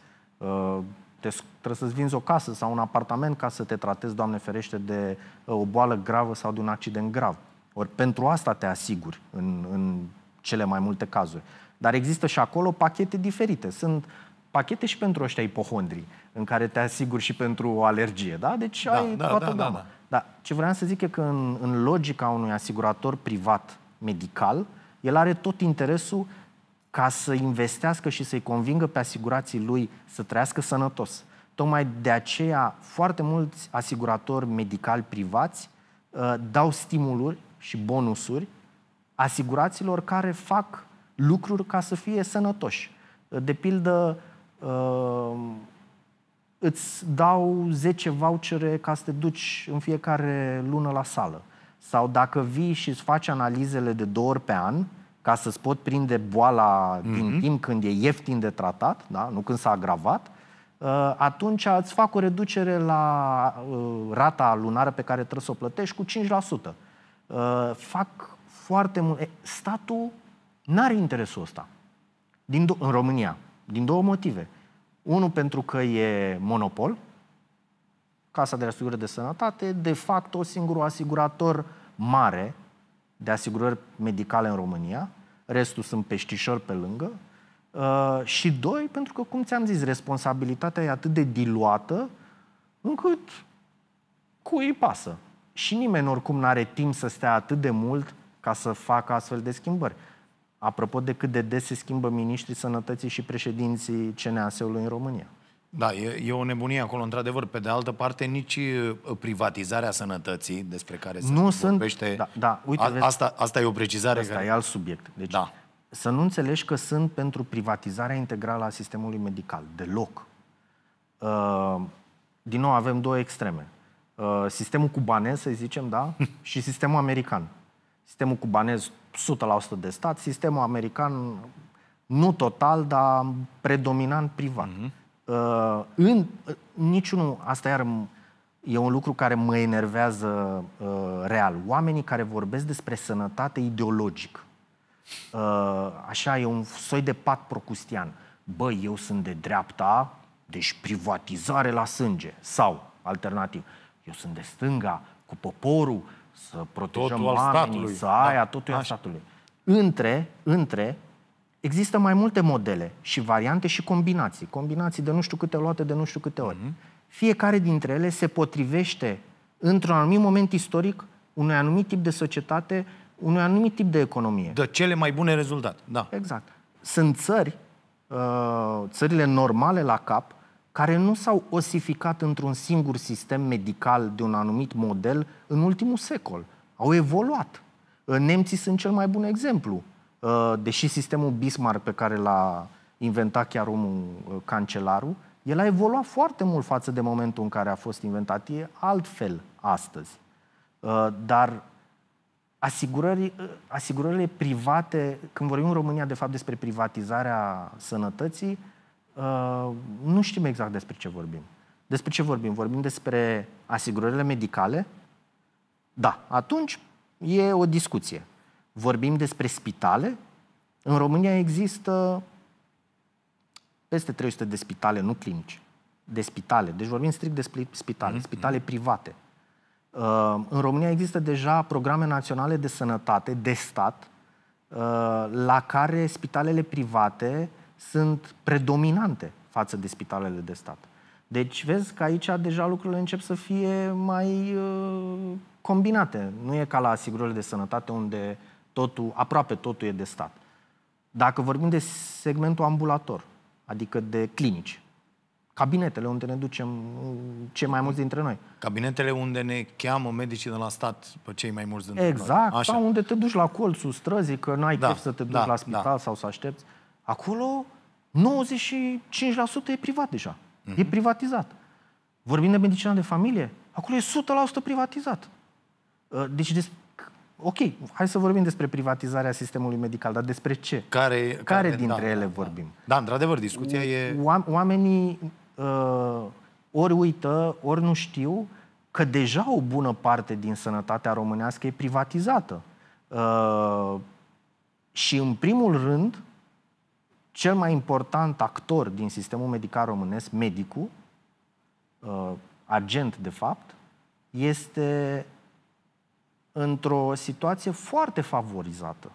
te, trebuie să-ți vinzi o casă sau un apartament ca să te tratezi, Doamne ferește, de uh, o boală gravă sau de un accident grav. Ori pentru asta te asiguri în, în cele mai multe cazuri. Dar există și acolo pachete diferite. Sunt pachete și pentru ăștia ipohondrii, în care te asiguri și pentru o alergie, da? Deci da, ai da, toată da, da gama. Da, da. Dar ce vreau să zic e că în, în logica unui asigurator privat medical, el are tot interesul ca să investească și să-i convingă pe asigurații lui să trăiască sănătos. Tocmai de aceea foarte mulți asiguratori medicali privați uh, dau stimuluri și bonusuri asiguraților care fac lucruri ca să fie sănătoși. Uh, de pildă, uh, îți dau 10 vouchere ca să te duci în fiecare lună la sală. Sau dacă vii și îți faci analizele de două ori pe an, uh, ca să-ți pot prinde boala mm-hmm. din mhm. timp când e ieftin de tratat, da? nu când s-a agravat, uh, atunci îți fac o reducere la uh, rata lunară pe care trebuie să o plătești cu 5%. Uh, fac foarte mult. Statul nu are interesul ăsta din do- în România, din două motive. Unul pentru că e monopol, Casa de Asigurări de Sănătate, de fapt o singurul asigurator mare de asigurări medicale în România, restul sunt peștișori pe lângă. Uh, și doi, pentru că, cum ți-am zis, responsabilitatea e atât de diluată încât cui îi pasă. Și nimeni oricum nu are timp să stea atât de mult ca să facă astfel de schimbări. Apropo de cât de des se schimbă ministrii sănătății și președinții CNAS-ului în România. Da, e, e o nebunie acolo, într-adevăr. Pe de altă parte, nici privatizarea sănătății, despre care se nu vorbește... Sunt, da, da, uite, a, vezi, asta, asta e o precizare. Asta care... e alt subiect. Deci, da. Să nu înțelegi că sunt pentru privatizarea integrală a sistemului medical. Deloc. Uh, din nou, avem două extreme. Uh, sistemul cubanez, să zicem, da, și sistemul american. Sistemul cubanez 100% de stat, sistemul american nu total, dar predominant privat. Uh-huh. Uh, în, uh, niciunul, asta iar e un lucru care mă enervează uh, real. Oamenii care vorbesc despre sănătate ideologic. Uh, așa, e un soi de pat procustian. Băi, eu sunt de dreapta, deci privatizare la sânge. Sau, alternativ, eu sunt de stânga, cu poporul, să protejăm totul oamenii, statului. să aia, da. totul e statului. Între, între Există mai multe modele și variante și combinații. Combinații de nu știu câte luate, de nu știu câte ori. Mm-hmm. Fiecare dintre ele se potrivește într-un anumit moment istoric unui anumit tip de societate, unui anumit tip de economie. De cele mai bune rezultate, da. Exact. Sunt țări, uh, țările normale la cap, care nu s-au osificat într-un singur sistem medical de un anumit model în ultimul secol. Au evoluat. Uh, nemții sunt cel mai bun exemplu. Uh, deși sistemul Bismarck pe care l-a inventat chiar omul uh, cancelarul, el a evoluat foarte mult față de momentul în care a fost inventat. E altfel astăzi. Uh, dar asigurările private, când vorbim în România de fapt despre privatizarea sănătății, nu știm exact despre ce vorbim. Despre ce vorbim? Vorbim despre asigurările medicale? Da, atunci e o discuție. Vorbim despre spitale? În România există peste 300 de spitale, nu clinici, de spitale. Deci vorbim strict de spitale, mhm, spitale mhm. private. Uh, în România există deja programe naționale de sănătate, de stat, uh, la care spitalele private sunt predominante față de spitalele de stat. Deci vezi că aici deja lucrurile încep să fie mai uh, combinate. Nu e ca la asigurările de sănătate unde Totul, aproape totul e de stat. Dacă vorbim de segmentul ambulator, adică de clinici, cabinetele unde ne ducem cei mai mulți dintre noi. Cabinetele unde ne cheamă medicii de la stat pe cei mai mulți dintre exact, noi. Exact, sau unde te duci la colțul străzii, că n-ai da, chef să te duci da, la da. spital da. sau să aștepți. Acolo 95% e privat deja. Mm-hmm. E mhm. privatizat. Vorbim de medicina de familie, acolo e 100% privatizat. Deci Ok, hai să vorbim despre privatizarea sistemului medical, dar despre ce? Care, care, care dintre da, ele da, da. vorbim? Da, da într-adevăr, discuția e... Oamenii uh, ori uită, ori nu știu că deja o bună parte din sănătatea românească e privatizată. Uh, și în primul rând, cel mai important actor din sistemul medical românesc, medicul, uh, agent de fapt, este într-o situație foarte favorizată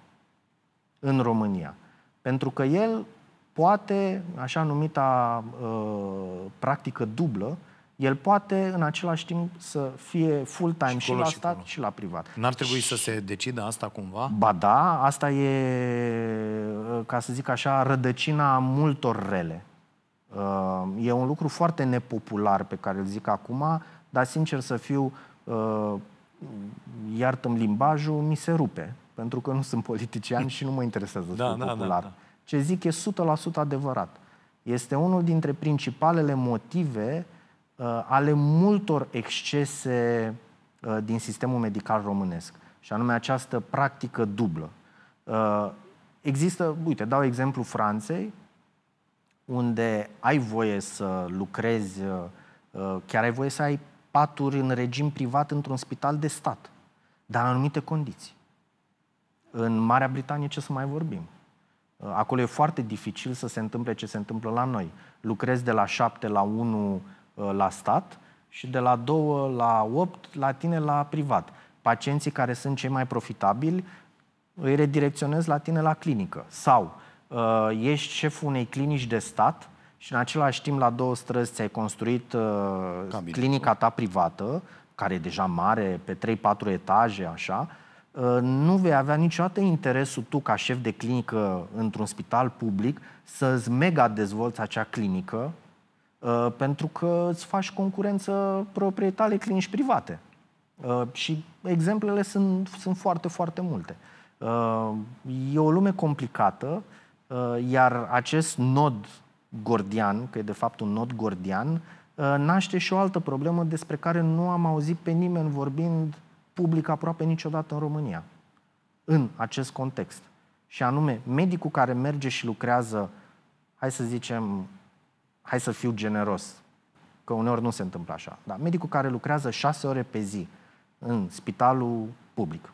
în România. Pentru că el poate, așa numita uh, practică dublă, el poate în același timp să fie full-time și, și la și stat colo. și la privat. N-ar trebui și... să se decidă asta cumva? Ba da, asta e, uh, ca să zic așa, rădăcina multor rele. Uh, e un lucru foarte nepopular pe care îl zic acum, dar sincer să fiu, uh, iartă-mi limbajul, mi se rupe. Pentru că nu sunt politician și nu mă interesează da, da, da, popular. Da, da. Ce zic e 100% adevărat. Este unul dintre principalele motive uh, ale multor excese uh, din sistemul medical românesc. Și anume această practică dublă. Uh, există, uite, dau exemplu Franței, unde ai voie să lucrezi, uh, chiar ai voie să ai paturi în regim privat într-un spital de stat, dar în anumite condiții. În Marea Britanie ce să mai vorbim? Uh, acolo e foarte dificil să se întâmple ce se întâmplă la noi. Lucrezi de la 7 la 1 uh, la stat și de la 2 la 8 la tine la privat. Pacienții care sunt cei mai profitabili îi redirecționezi la tine la clinică. Sau uh, ești șeful unei clinici de stat și în același timp la două străzi ți-ai construit uh, clinica ta privată, care e deja mare, pe 3-4 etaje, așa, uh, nu vei avea niciodată interesul tu ca șef de clinică într-un spital public să-ți mega dezvolți acea clinică uh, pentru că îți faci concurență proprie tale clinici private. Uh, și exemplele sunt, sunt foarte, foarte multe. e o lume complicată, iar acest nod gordian, că e de fapt un nod gordian, uh, naște și o altă problemă despre care nu am auzit pe nimeni vorbind public aproape niciodată în România, în acest context. Și anume, medicul care merge și lucrează, hai să zicem, hai să fiu generos, că uneori nu se întâmplă așa, dar medicul care lucrează șase ore pe zi în spitalul public,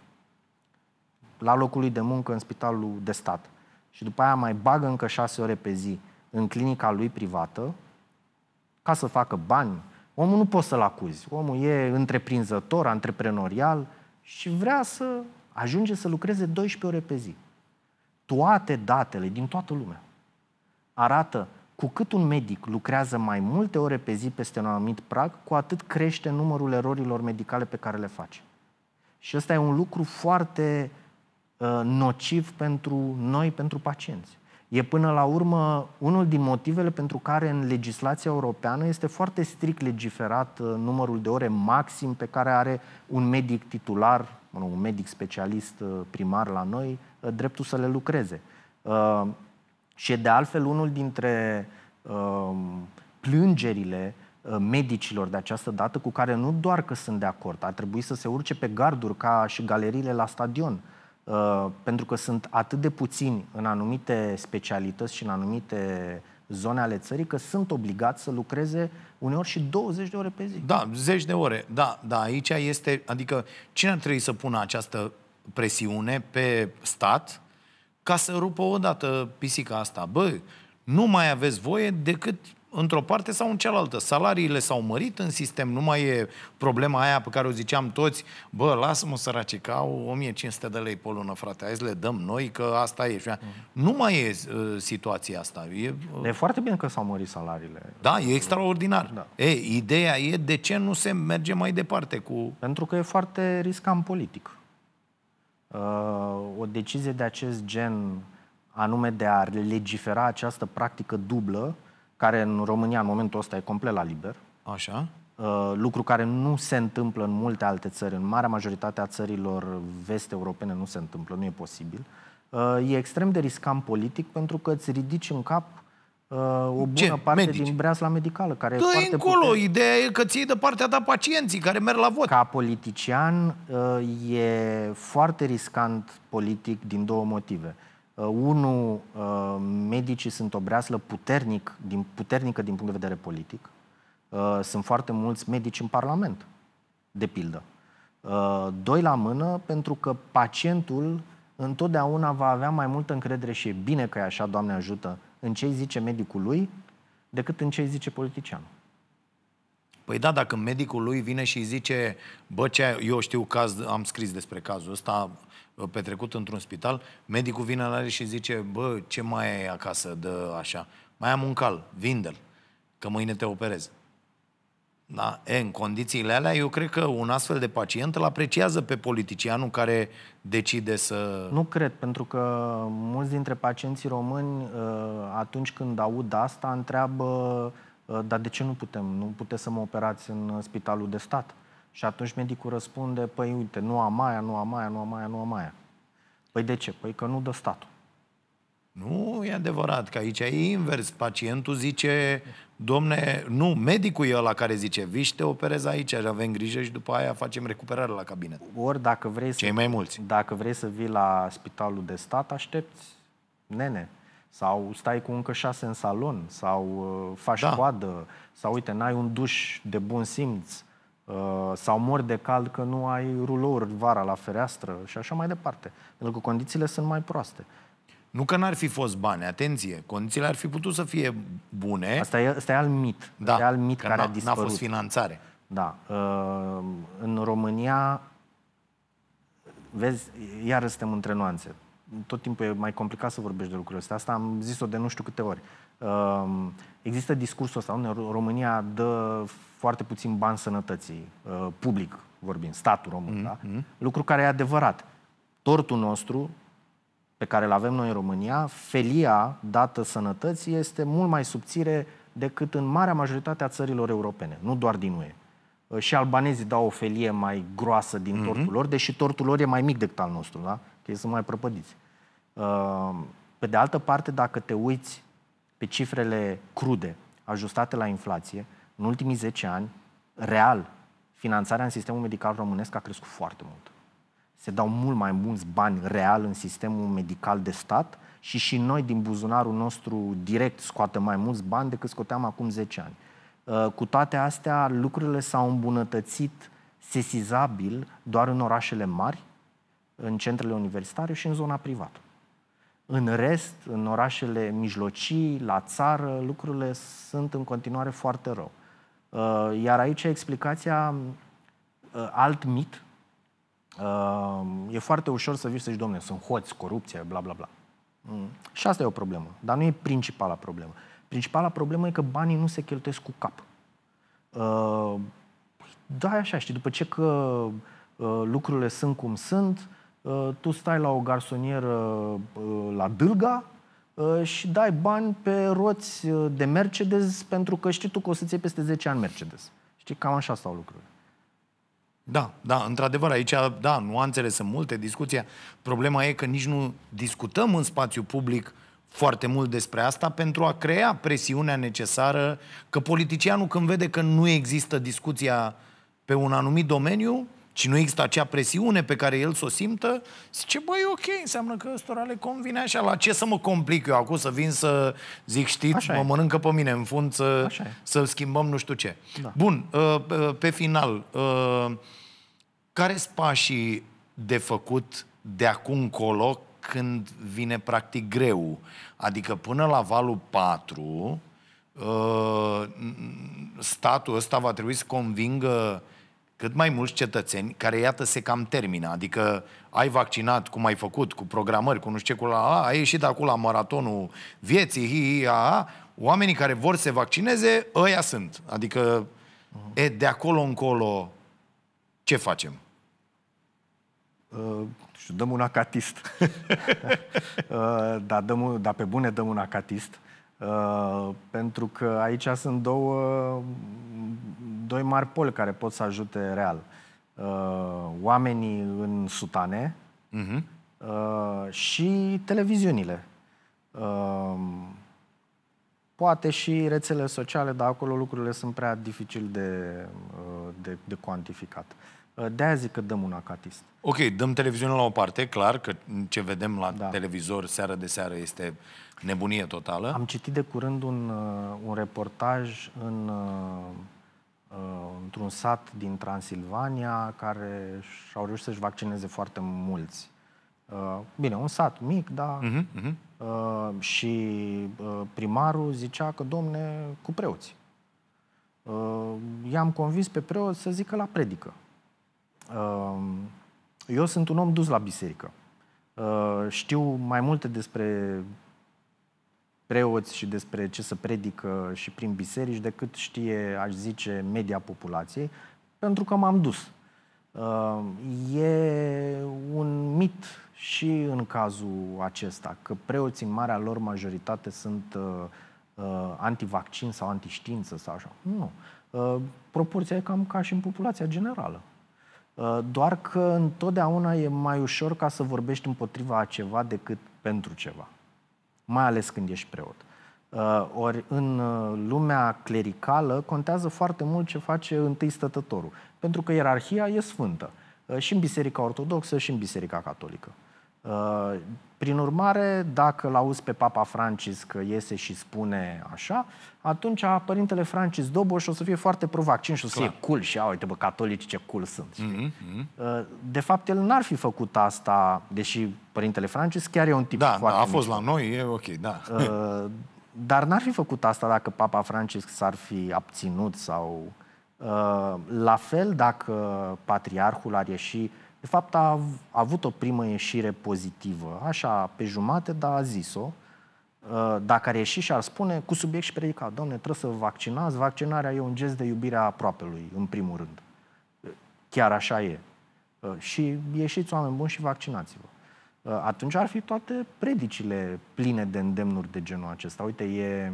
la locul lui de muncă în spitalul de stat, și după aia mai bagă încă șase ore pe zi în clinica lui privată ca să facă bani. Omul nu poți să-l acuzi. Omul e întreprinzător, antreprenorial și vrea să ajunge să lucreze 12 ore pe zi. Toate datele din toată lumea arată cu cât un medic lucrează mai multe ore pe zi peste un anumit prag, cu atât crește numărul erorilor medicale pe care le face. Și ăsta e un lucru foarte uh, nociv pentru noi, pentru pacienți. E până la urmă unul din motivele pentru care în legislația europeană este foarte strict legiferat uh, numărul de ore maxim pe care are un medic titular, un medic specialist uh, primar la noi, uh, dreptul să le lucreze. Și e de altfel unul dintre um, plângerile medicilor de această dată, cu care nu doar că sunt de acord, ar trebui să se urce pe garduri ca și galeriile la stadion Uh, pentru că sunt atât de puțini în anumite specialități și în anumite zone ale țării că sunt obligați să lucreze uneori și 20 de ore pe zi. Da, zeci de ore. Da, da, aici este, adică cine ar trebui să pună această presiune pe stat ca să rupă odată pisica asta? Bă, nu mai aveți voie decât într-o parte sau în cealaltă. Salariile s-au mărit în sistem, nu mai e problema aia pe care o ziceam toți, bă, lasă-mă săraci, că au 1500 de lei pe lună, frate, hai să le dăm noi, că asta e. Mm. Nu mai e uh, situația asta. E, uh... e foarte bine că s-au mărit salariile. Da, e extraordinar. Da. E, ideea e de ce nu se merge mai departe cu... Pentru că e foarte riscant politic. Uh, o decizie de acest gen, anume de a legifera această practică dublă, care în România în momentul ăsta e complet la liber. Așa. Uh, lucru care nu se întâmplă în multe alte țări, în marea majoritate a țărilor vest-europene nu se întâmplă, nu e posibil. Uh, e extrem de riscant politic pentru că îți ridici în cap uh, o bună Ce? parte Medici. din breazla medicală care Dă e foarte încolo, puternic. ideea e că ții de partea ta pacienții care merg la vot. Ca politician e foarte riscant politic din două motive. Uh, Unu, uh, medicii sunt o breaslă puternic, din, puternică din punct de vedere politic. Uh, sunt foarte mulți medici în Parlament, de pildă. Doi la mână, pentru că pacientul întotdeauna va avea mai multă încredere și e bine că e așa, Doamne ajută, în ce zice medicul lui, decât în ce zice politicianul. Păi da, dacă medicul lui vine și îi zice, bă, ce, eu știu caz, am scris despre cazul ăsta petrecut într-un spital, medicul vine la el și zice, bă, ce mai ai acasă de așa? Mai am un cal, vinde-l, că mâine te operez. Da? E, în condițiile alea, eu cred că un astfel de pacient îl apreciază pe politicianul care decide să... Nu cred, pentru că mulți dintre pacienții români, ă, atunci când aud asta, întreabă Uh, dar de ce nu putem? Nu puteți să mă operați în uh, spitalul de stat? Și atunci medicul răspunde, păi uite, nu am aia, nu am aia, nu am aia, nu am aia. Păi de ce? Păi că nu dă statul. Nu, e adevărat că aici e invers. Pacientul zice, domne, nu, medicul e ăla care zice, vii te operezi aici, avem grijă și după aia facem recuperare la cabinet. Ori dacă vrei Cei să, mai mulți. Dacă vrei să vii la spitalul de stat, aștepți nene, sau stai cu încă șase în salon, sau uh, faci da. coadă, sau uite, n-ai un duș de bun simț, uh, sau mor de cald că nu ai rulouri vara la fereastră și așa mai departe. Pentru că condițiile sunt mai proaste. Nu că n-ar fi fost bani, atenție, condițiile ar fi putut să fie bune. Asta e, asta e alt mit, da, e alt mit că care a dispărut. n-a fost finanțare. Da. Uh, în România, vezi, iar suntem între nuanțe tot timpul e mai complicat să vorbești de lucrurile astea. Asta am zis-o de nu știu câte ori. Um, există discursul ăsta, unde România dă foarte puțin bani sănătății, uh, public vorbind, statul român, mm-hmm. da? Lucru care e adevărat. Tortul nostru, pe care îl avem noi în România, felia dată sănătății este mult mai subțire decât în marea majoritate a țărilor europene, nu doar din UE. Uh, și albanezii dau o felie mai groasă din mm-hmm. tortul lor, deși tortul lor e mai mic decât al nostru, da? că ei sunt mai prăpădiți. Ehm, pe de altă parte, dacă te uiți pe cifrele crude, ajustate la inflație, în ultimii 10 ani, real, finanțarea în sistemul medical românesc a crescut foarte mult. Se dau mult mai mulți bani real în sistemul medical de stat și și noi din buzunarul nostru direct scoatem mai mulți bani decât scoteam acum 10 ani. Ehm, cu toate astea, lucrurile s-au îmbunătățit sesizabil doar în orașele mari, în centrele universitare și în zona privată. În rest, în orașele mijlocii, la țară, lucrurile sunt în continuare foarte rău. Uh, iar aici explicația, uh, alt mit, uh, e foarte ușor să vii să zici, domne, sunt hoți, corupție, bla, bla, bla. Mm. Și asta e o problemă, dar nu e principala problemă. Principala problemă e că banii nu se cheltuiesc cu cap. Păi, da, e așa, știi, după ce că lucrurile sunt cum sunt, Uh, tu stai la o garsonieră uh, la Dâlga uh, și dai bani pe roți de Mercedes pentru că știi tu că o să-ți iei peste 10 ani Mercedes. Știi, cam așa stau lucrurile. Da, da, într-adevăr, aici, da, nuanțele sunt multe, discuția. Problema e că nici nu discutăm în spațiu public foarte mult despre asta pentru a crea presiunea necesară că politicianul când vede că nu există discuția pe un anumit domeniu, ci nu există acea presiune pe care el să o simtă, zice, băi, ok, înseamnă că ăstora le convine așa, la ce să mă complic eu acum să vin să zic, știți, așa mă e. mănâncă pe mine în fund să, să schimbăm nu știu ce. Da. Bun, ă, ă, pe final, ă, care sunt pașii de făcut de acum încolo când vine practic greu? Adică până la valul 4, statul ăsta va trebui să convingă uh, cât mai mulți cetățeni care, iată, se cam termină. Adică ai vaccinat, cum ai făcut, cu programări, cu nu știu ce, cu la a, ai ieșit acolo la maratonul vieții, hi, hi, a, a, oamenii care vor să se vaccineze, ăia sunt. Adică, uh-huh. e, de acolo încolo, ce facem? Uh, dăm un acatist. uh, dar, dăm, dar pe bune dăm un acatist. Uh, pentru că aici sunt două, doi mari poli care pot să ajute real. Uh, oamenii în sutane uh-huh. uh, și televiziunile. Uh, poate și rețelele sociale, dar acolo lucrurile sunt prea dificil de, uh, de, de cuantificat. Uh, de aia zic că dăm un acatist. Ok, dăm televiziunea la o parte, clar, că ce vedem la da. televizor seară de seară este uh, Nebunie totală. Am citit de curând un, uh, un reportaj în, uh, uh, într-un sat din Transilvania care și-au reușit să-și vaccineze foarte mulți. Bine, un sat mic, da. Uh-huh, uh-huh. Și primarul zicea că, domne, cu preoți. I-am convins pe preot să zică la predică. Eu sunt un om dus la biserică. Știu mai multe despre preoți și despre ce să predică și prin biserici decât știe, aș zice, media populației, pentru că m-am dus. Uh, e un mit și în cazul acesta, că preoții în marea lor majoritate sunt uh, uh, antivaccin sau antiștiință sau așa. Nu. Proporția e cam ca și în populația generală. Doar că întotdeauna e mai ușor ca să vorbești împotriva a ceva decât pentru ceva mai ales când ești preot. Uh, ori în uh, lumea clericală contează foarte mult ce face întâi stătătorul, pentru că ierarhia e sfântă uh, și în Biserica Ortodoxă și în Biserica Catolică. Uh, prin urmare, dacă l-auzi pe Papa Francis că iese și spune așa, atunci Părintele Francis Doboș o să fie foarte provoacin și o să fie cool și, a, uite bă, catolici ce cool sunt. Mm-hmm. mm-hmm. De fapt, el n-ar fi făcut asta, deși Părintele Francis chiar e un tip da, foarte... Da, a fost mic. la noi, e ok, da. Uh, dar n-ar fi făcut asta dacă Papa Francis s-ar fi abținut sau... La fel, dacă patriarhul ar ieși de fapt, a, avut o primă ieșire pozitivă, așa, pe jumate, dar a zis-o. Uh, dacă ar ieși și ar spune, cu subiect și predicat, domne, trebuie să vă vaccinați, vaccinarea e un gest de iubire a aproapelui, în primul rând. Uh, chiar așa e. Uh, și ieșiți oameni buni și vaccinați-vă. Atunci ar fi toate predicile pline de îndemnuri de genul acesta. Uite, e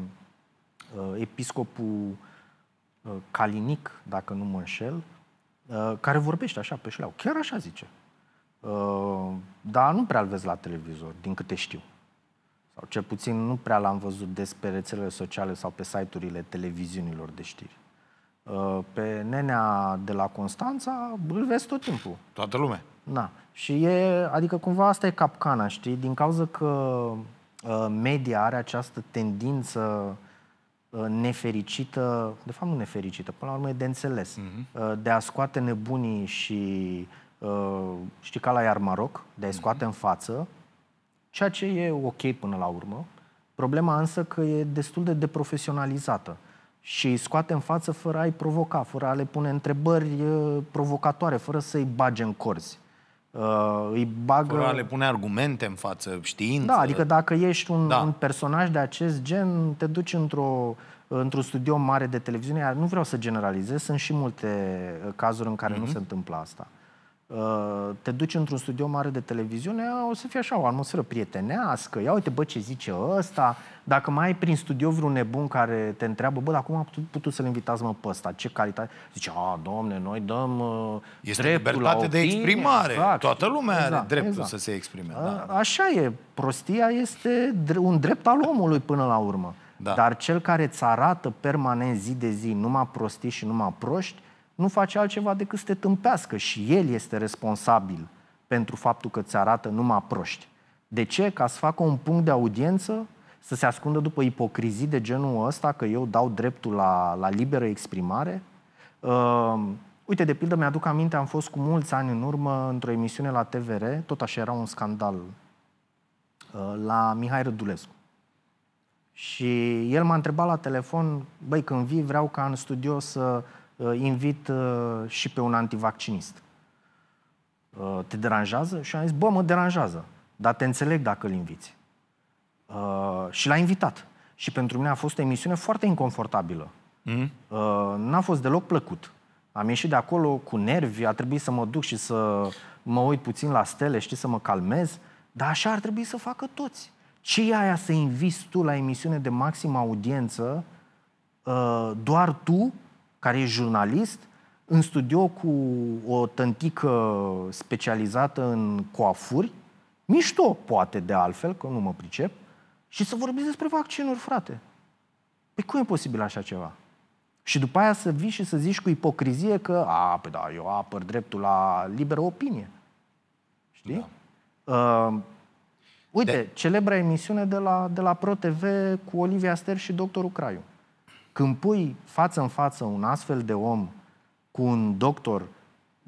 episcopul Calinic, dacă nu mă înșel, Uh, care vorbește așa pe șleau. Chiar așa zice. Uh, dar nu prea-l vezi la televizor, din câte știu. Sau cel puțin nu prea l-am văzut des pe rețelele sociale sau pe site-urile televiziunilor de știri. Uh, pe nenea de la Constanța îl vezi tot timpul. Toată lumea. Da. Și e, adică cumva asta e capcana, știi? Din cauza că media are această tendință Uh, nefericită, de fapt nu nefericită, până la urmă e de înțeles, mm-hmm. de a scoate nebunii și uh, știi ca la iar Maroc, de a mhm. scoate mm-hmm. în față, ceea ce e ok până la urmă. Problema însă că e destul de deprofesionalizată și îi scoate în față fără a-i provoca, fără a le pune întrebări provocatoare, fără să-i bage în corzi. Uh, îi bagă... Fără le pune argumente în față, știință. Da, adică dacă ești un, da. un personaj de acest gen, te duci într-o, într-un studio mare de televiziune, iar nu vreau să generalizez, sunt și multe uh, cazuri în care mm-hmm. nu mhm. se întâmplă asta. Uh, te duci într-un studio mare de televiziune, o să fie așa, o atmosferă prietenească, ia uite bă ce zice ăsta, dacă mai ai prin studio vreun nebun care te întreabă, bă, dar cum am putut, putut să-l invitați mă pe ăsta, ce calitate, zice, a, domne, noi dăm uh, Este dreptul libertate la opinie. de exprimare, exact. toată lumea exact, are dreptul exact. să se exprime. Da. așa e, prostia este un drept al omului până la urmă. Da. Dar cel care îți arată permanent zi de zi numai prostii și numai proști, nu face altceva decât să te tâmpească și el este responsabil pentru faptul că ți arată numai proști. De ce? Ca să facă un punct de audiență, să se ascundă după ipocrizii de genul ăsta, că eu dau dreptul la, la liberă exprimare. Uh, uite, de pildă, mi-aduc aminte, am fost cu mulți ani în urmă într-o emisiune la TVR, tot așa era un scandal, uh, la Mihai Rădulescu. Și el m-a întrebat la telefon, băi, când vii vreau ca în studio să Uh, invit uh, și pe un antivaccinist. Uh, te deranjează? Și am zis, bă, mă deranjează, dar te înțeleg dacă îl inviți. Și l-a invitat. Și pentru mine a fost o emisiune foarte inconfortabilă. Mm-hmm. N-a fost deloc plăcut. Am ieșit de acolo cu nervi, a trebuit să mă duc și să mă uit puțin la stele, știi, să mă calmez, dar așa ar trebui să facă toți. Ce e aia să inviți tu la emisiune de maximă audiență doar tu care e jurnalist, în studio cu o tântică specializată în coafuri, mișto poate de altfel, că nu mă pricep, și să vorbiți despre vaccinuri, frate. Păi cum e posibil așa ceva? Și după aia să vii și să zici cu ipocrizie că, a, păi da, eu apăr dreptul la liberă opinie. Știi? Da. Uh, uite, de... celebra emisiune de la, de la ProTV cu Olivia Ster și doctorul Craiu. Când pui față în față un astfel de om cu un doctor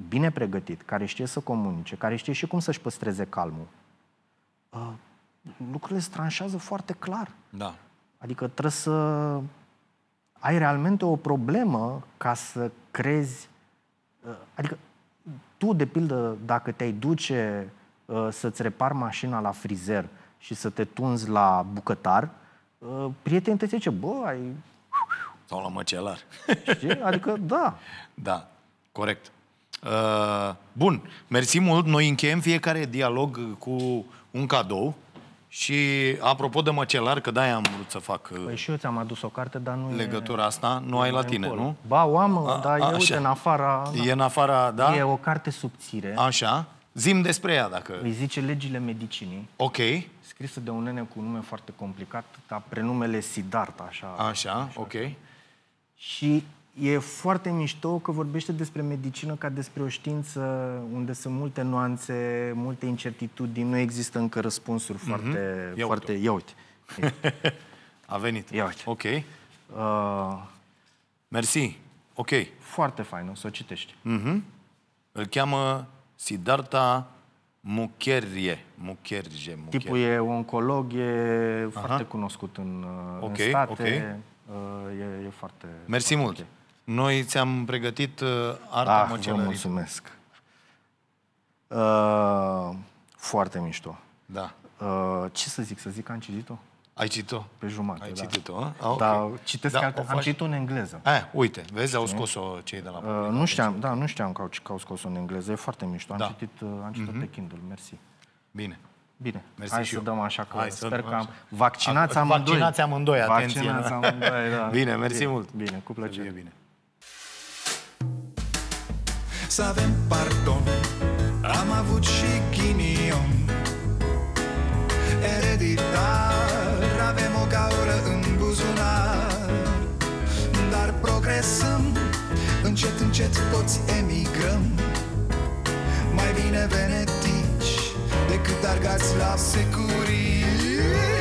bine pregătit, care știe să comunice, care știe și cum să-și păstreze calmul, ă, lucrurile se tranșează foarte clar. Da. Adică trebuie să ai realmente o problemă ca să crezi. Ă, adică tu, de pildă, dacă te-ai duce ă, să-ți repar mașina la frizer și să te tunzi la bucătar, prietenii te zice, bă, ai sau la măcelar. Știi? Adică, da. Da, corect. Uh, bun, mersi mult. Noi încheiem fiecare dialog cu un cadou. Și apropo de măcelar, că de-aia am vrut să fac uh, păi și eu ți-am adus o carte, dar nu legătura e, asta, nu ai la tine, încolo. nu? Ba, o am, dar e uite, în afara... Da. E în afara, da? E o carte subțire. Așa. Zim despre ea, dacă... Îi zice Legile Medicinii. Ok. Scrisă de un nene cu un nume foarte complicat, dar prenumele Sidarta, așa. Așa, așa. ok. Așa. Și e foarte mișto că vorbește despre medicină ca despre o știință unde sunt multe nuanțe, multe incertitudini, nu există încă răspunsuri mm-hmm. foarte... Ia foarte uite. Ia uite. A venit. Ia uite. Ok. Uh, Mersi. Ok. Foarte fain, o să o citești. Mm-hmm. Îl cheamă Siddhartha Mucherje. Mucherje. Mucherje. Tipul e oncolog, e Aha. foarte cunoscut în, uh, okay, în state. Okay. Uh, e, e foarte... Mersi foarte mult! Okay. Noi ți-am pregătit uh, arta ah, măcelării. vă mulțumesc! Uh, foarte mișto. Da. Uh, ce să zic? Să zic că am citit-o? Ai citit-o? Pe jumate, Ai da. citit-o, eh? Ah, okay. Dar citesc da, că Am citit-o în engleză. A, eh, uite, vezi, știi? au scos-o cei de la... Uh, nu știam, da, nu știam că au, că au scos-o în engleză. E foarte mișto. Am da. citit, uh, am citit uh-huh. pe Kindle, mersi. Bine. Bine, Mersi hai și să eu. dăm așa că hai sper să, că am... Vaccinați amândoi. Vaccinați amândoi, atenție. Vaccinați amândoi, da. Bine, mersi bine, mult. Bine, cu plăcere. Bine, bine. Să avem pardon, am avut și ghinion. Ereditar, avem o gaură în buzunar. Dar progresăm, încet, încet toți emigrăm. Mai bine venet Decât argați la securie.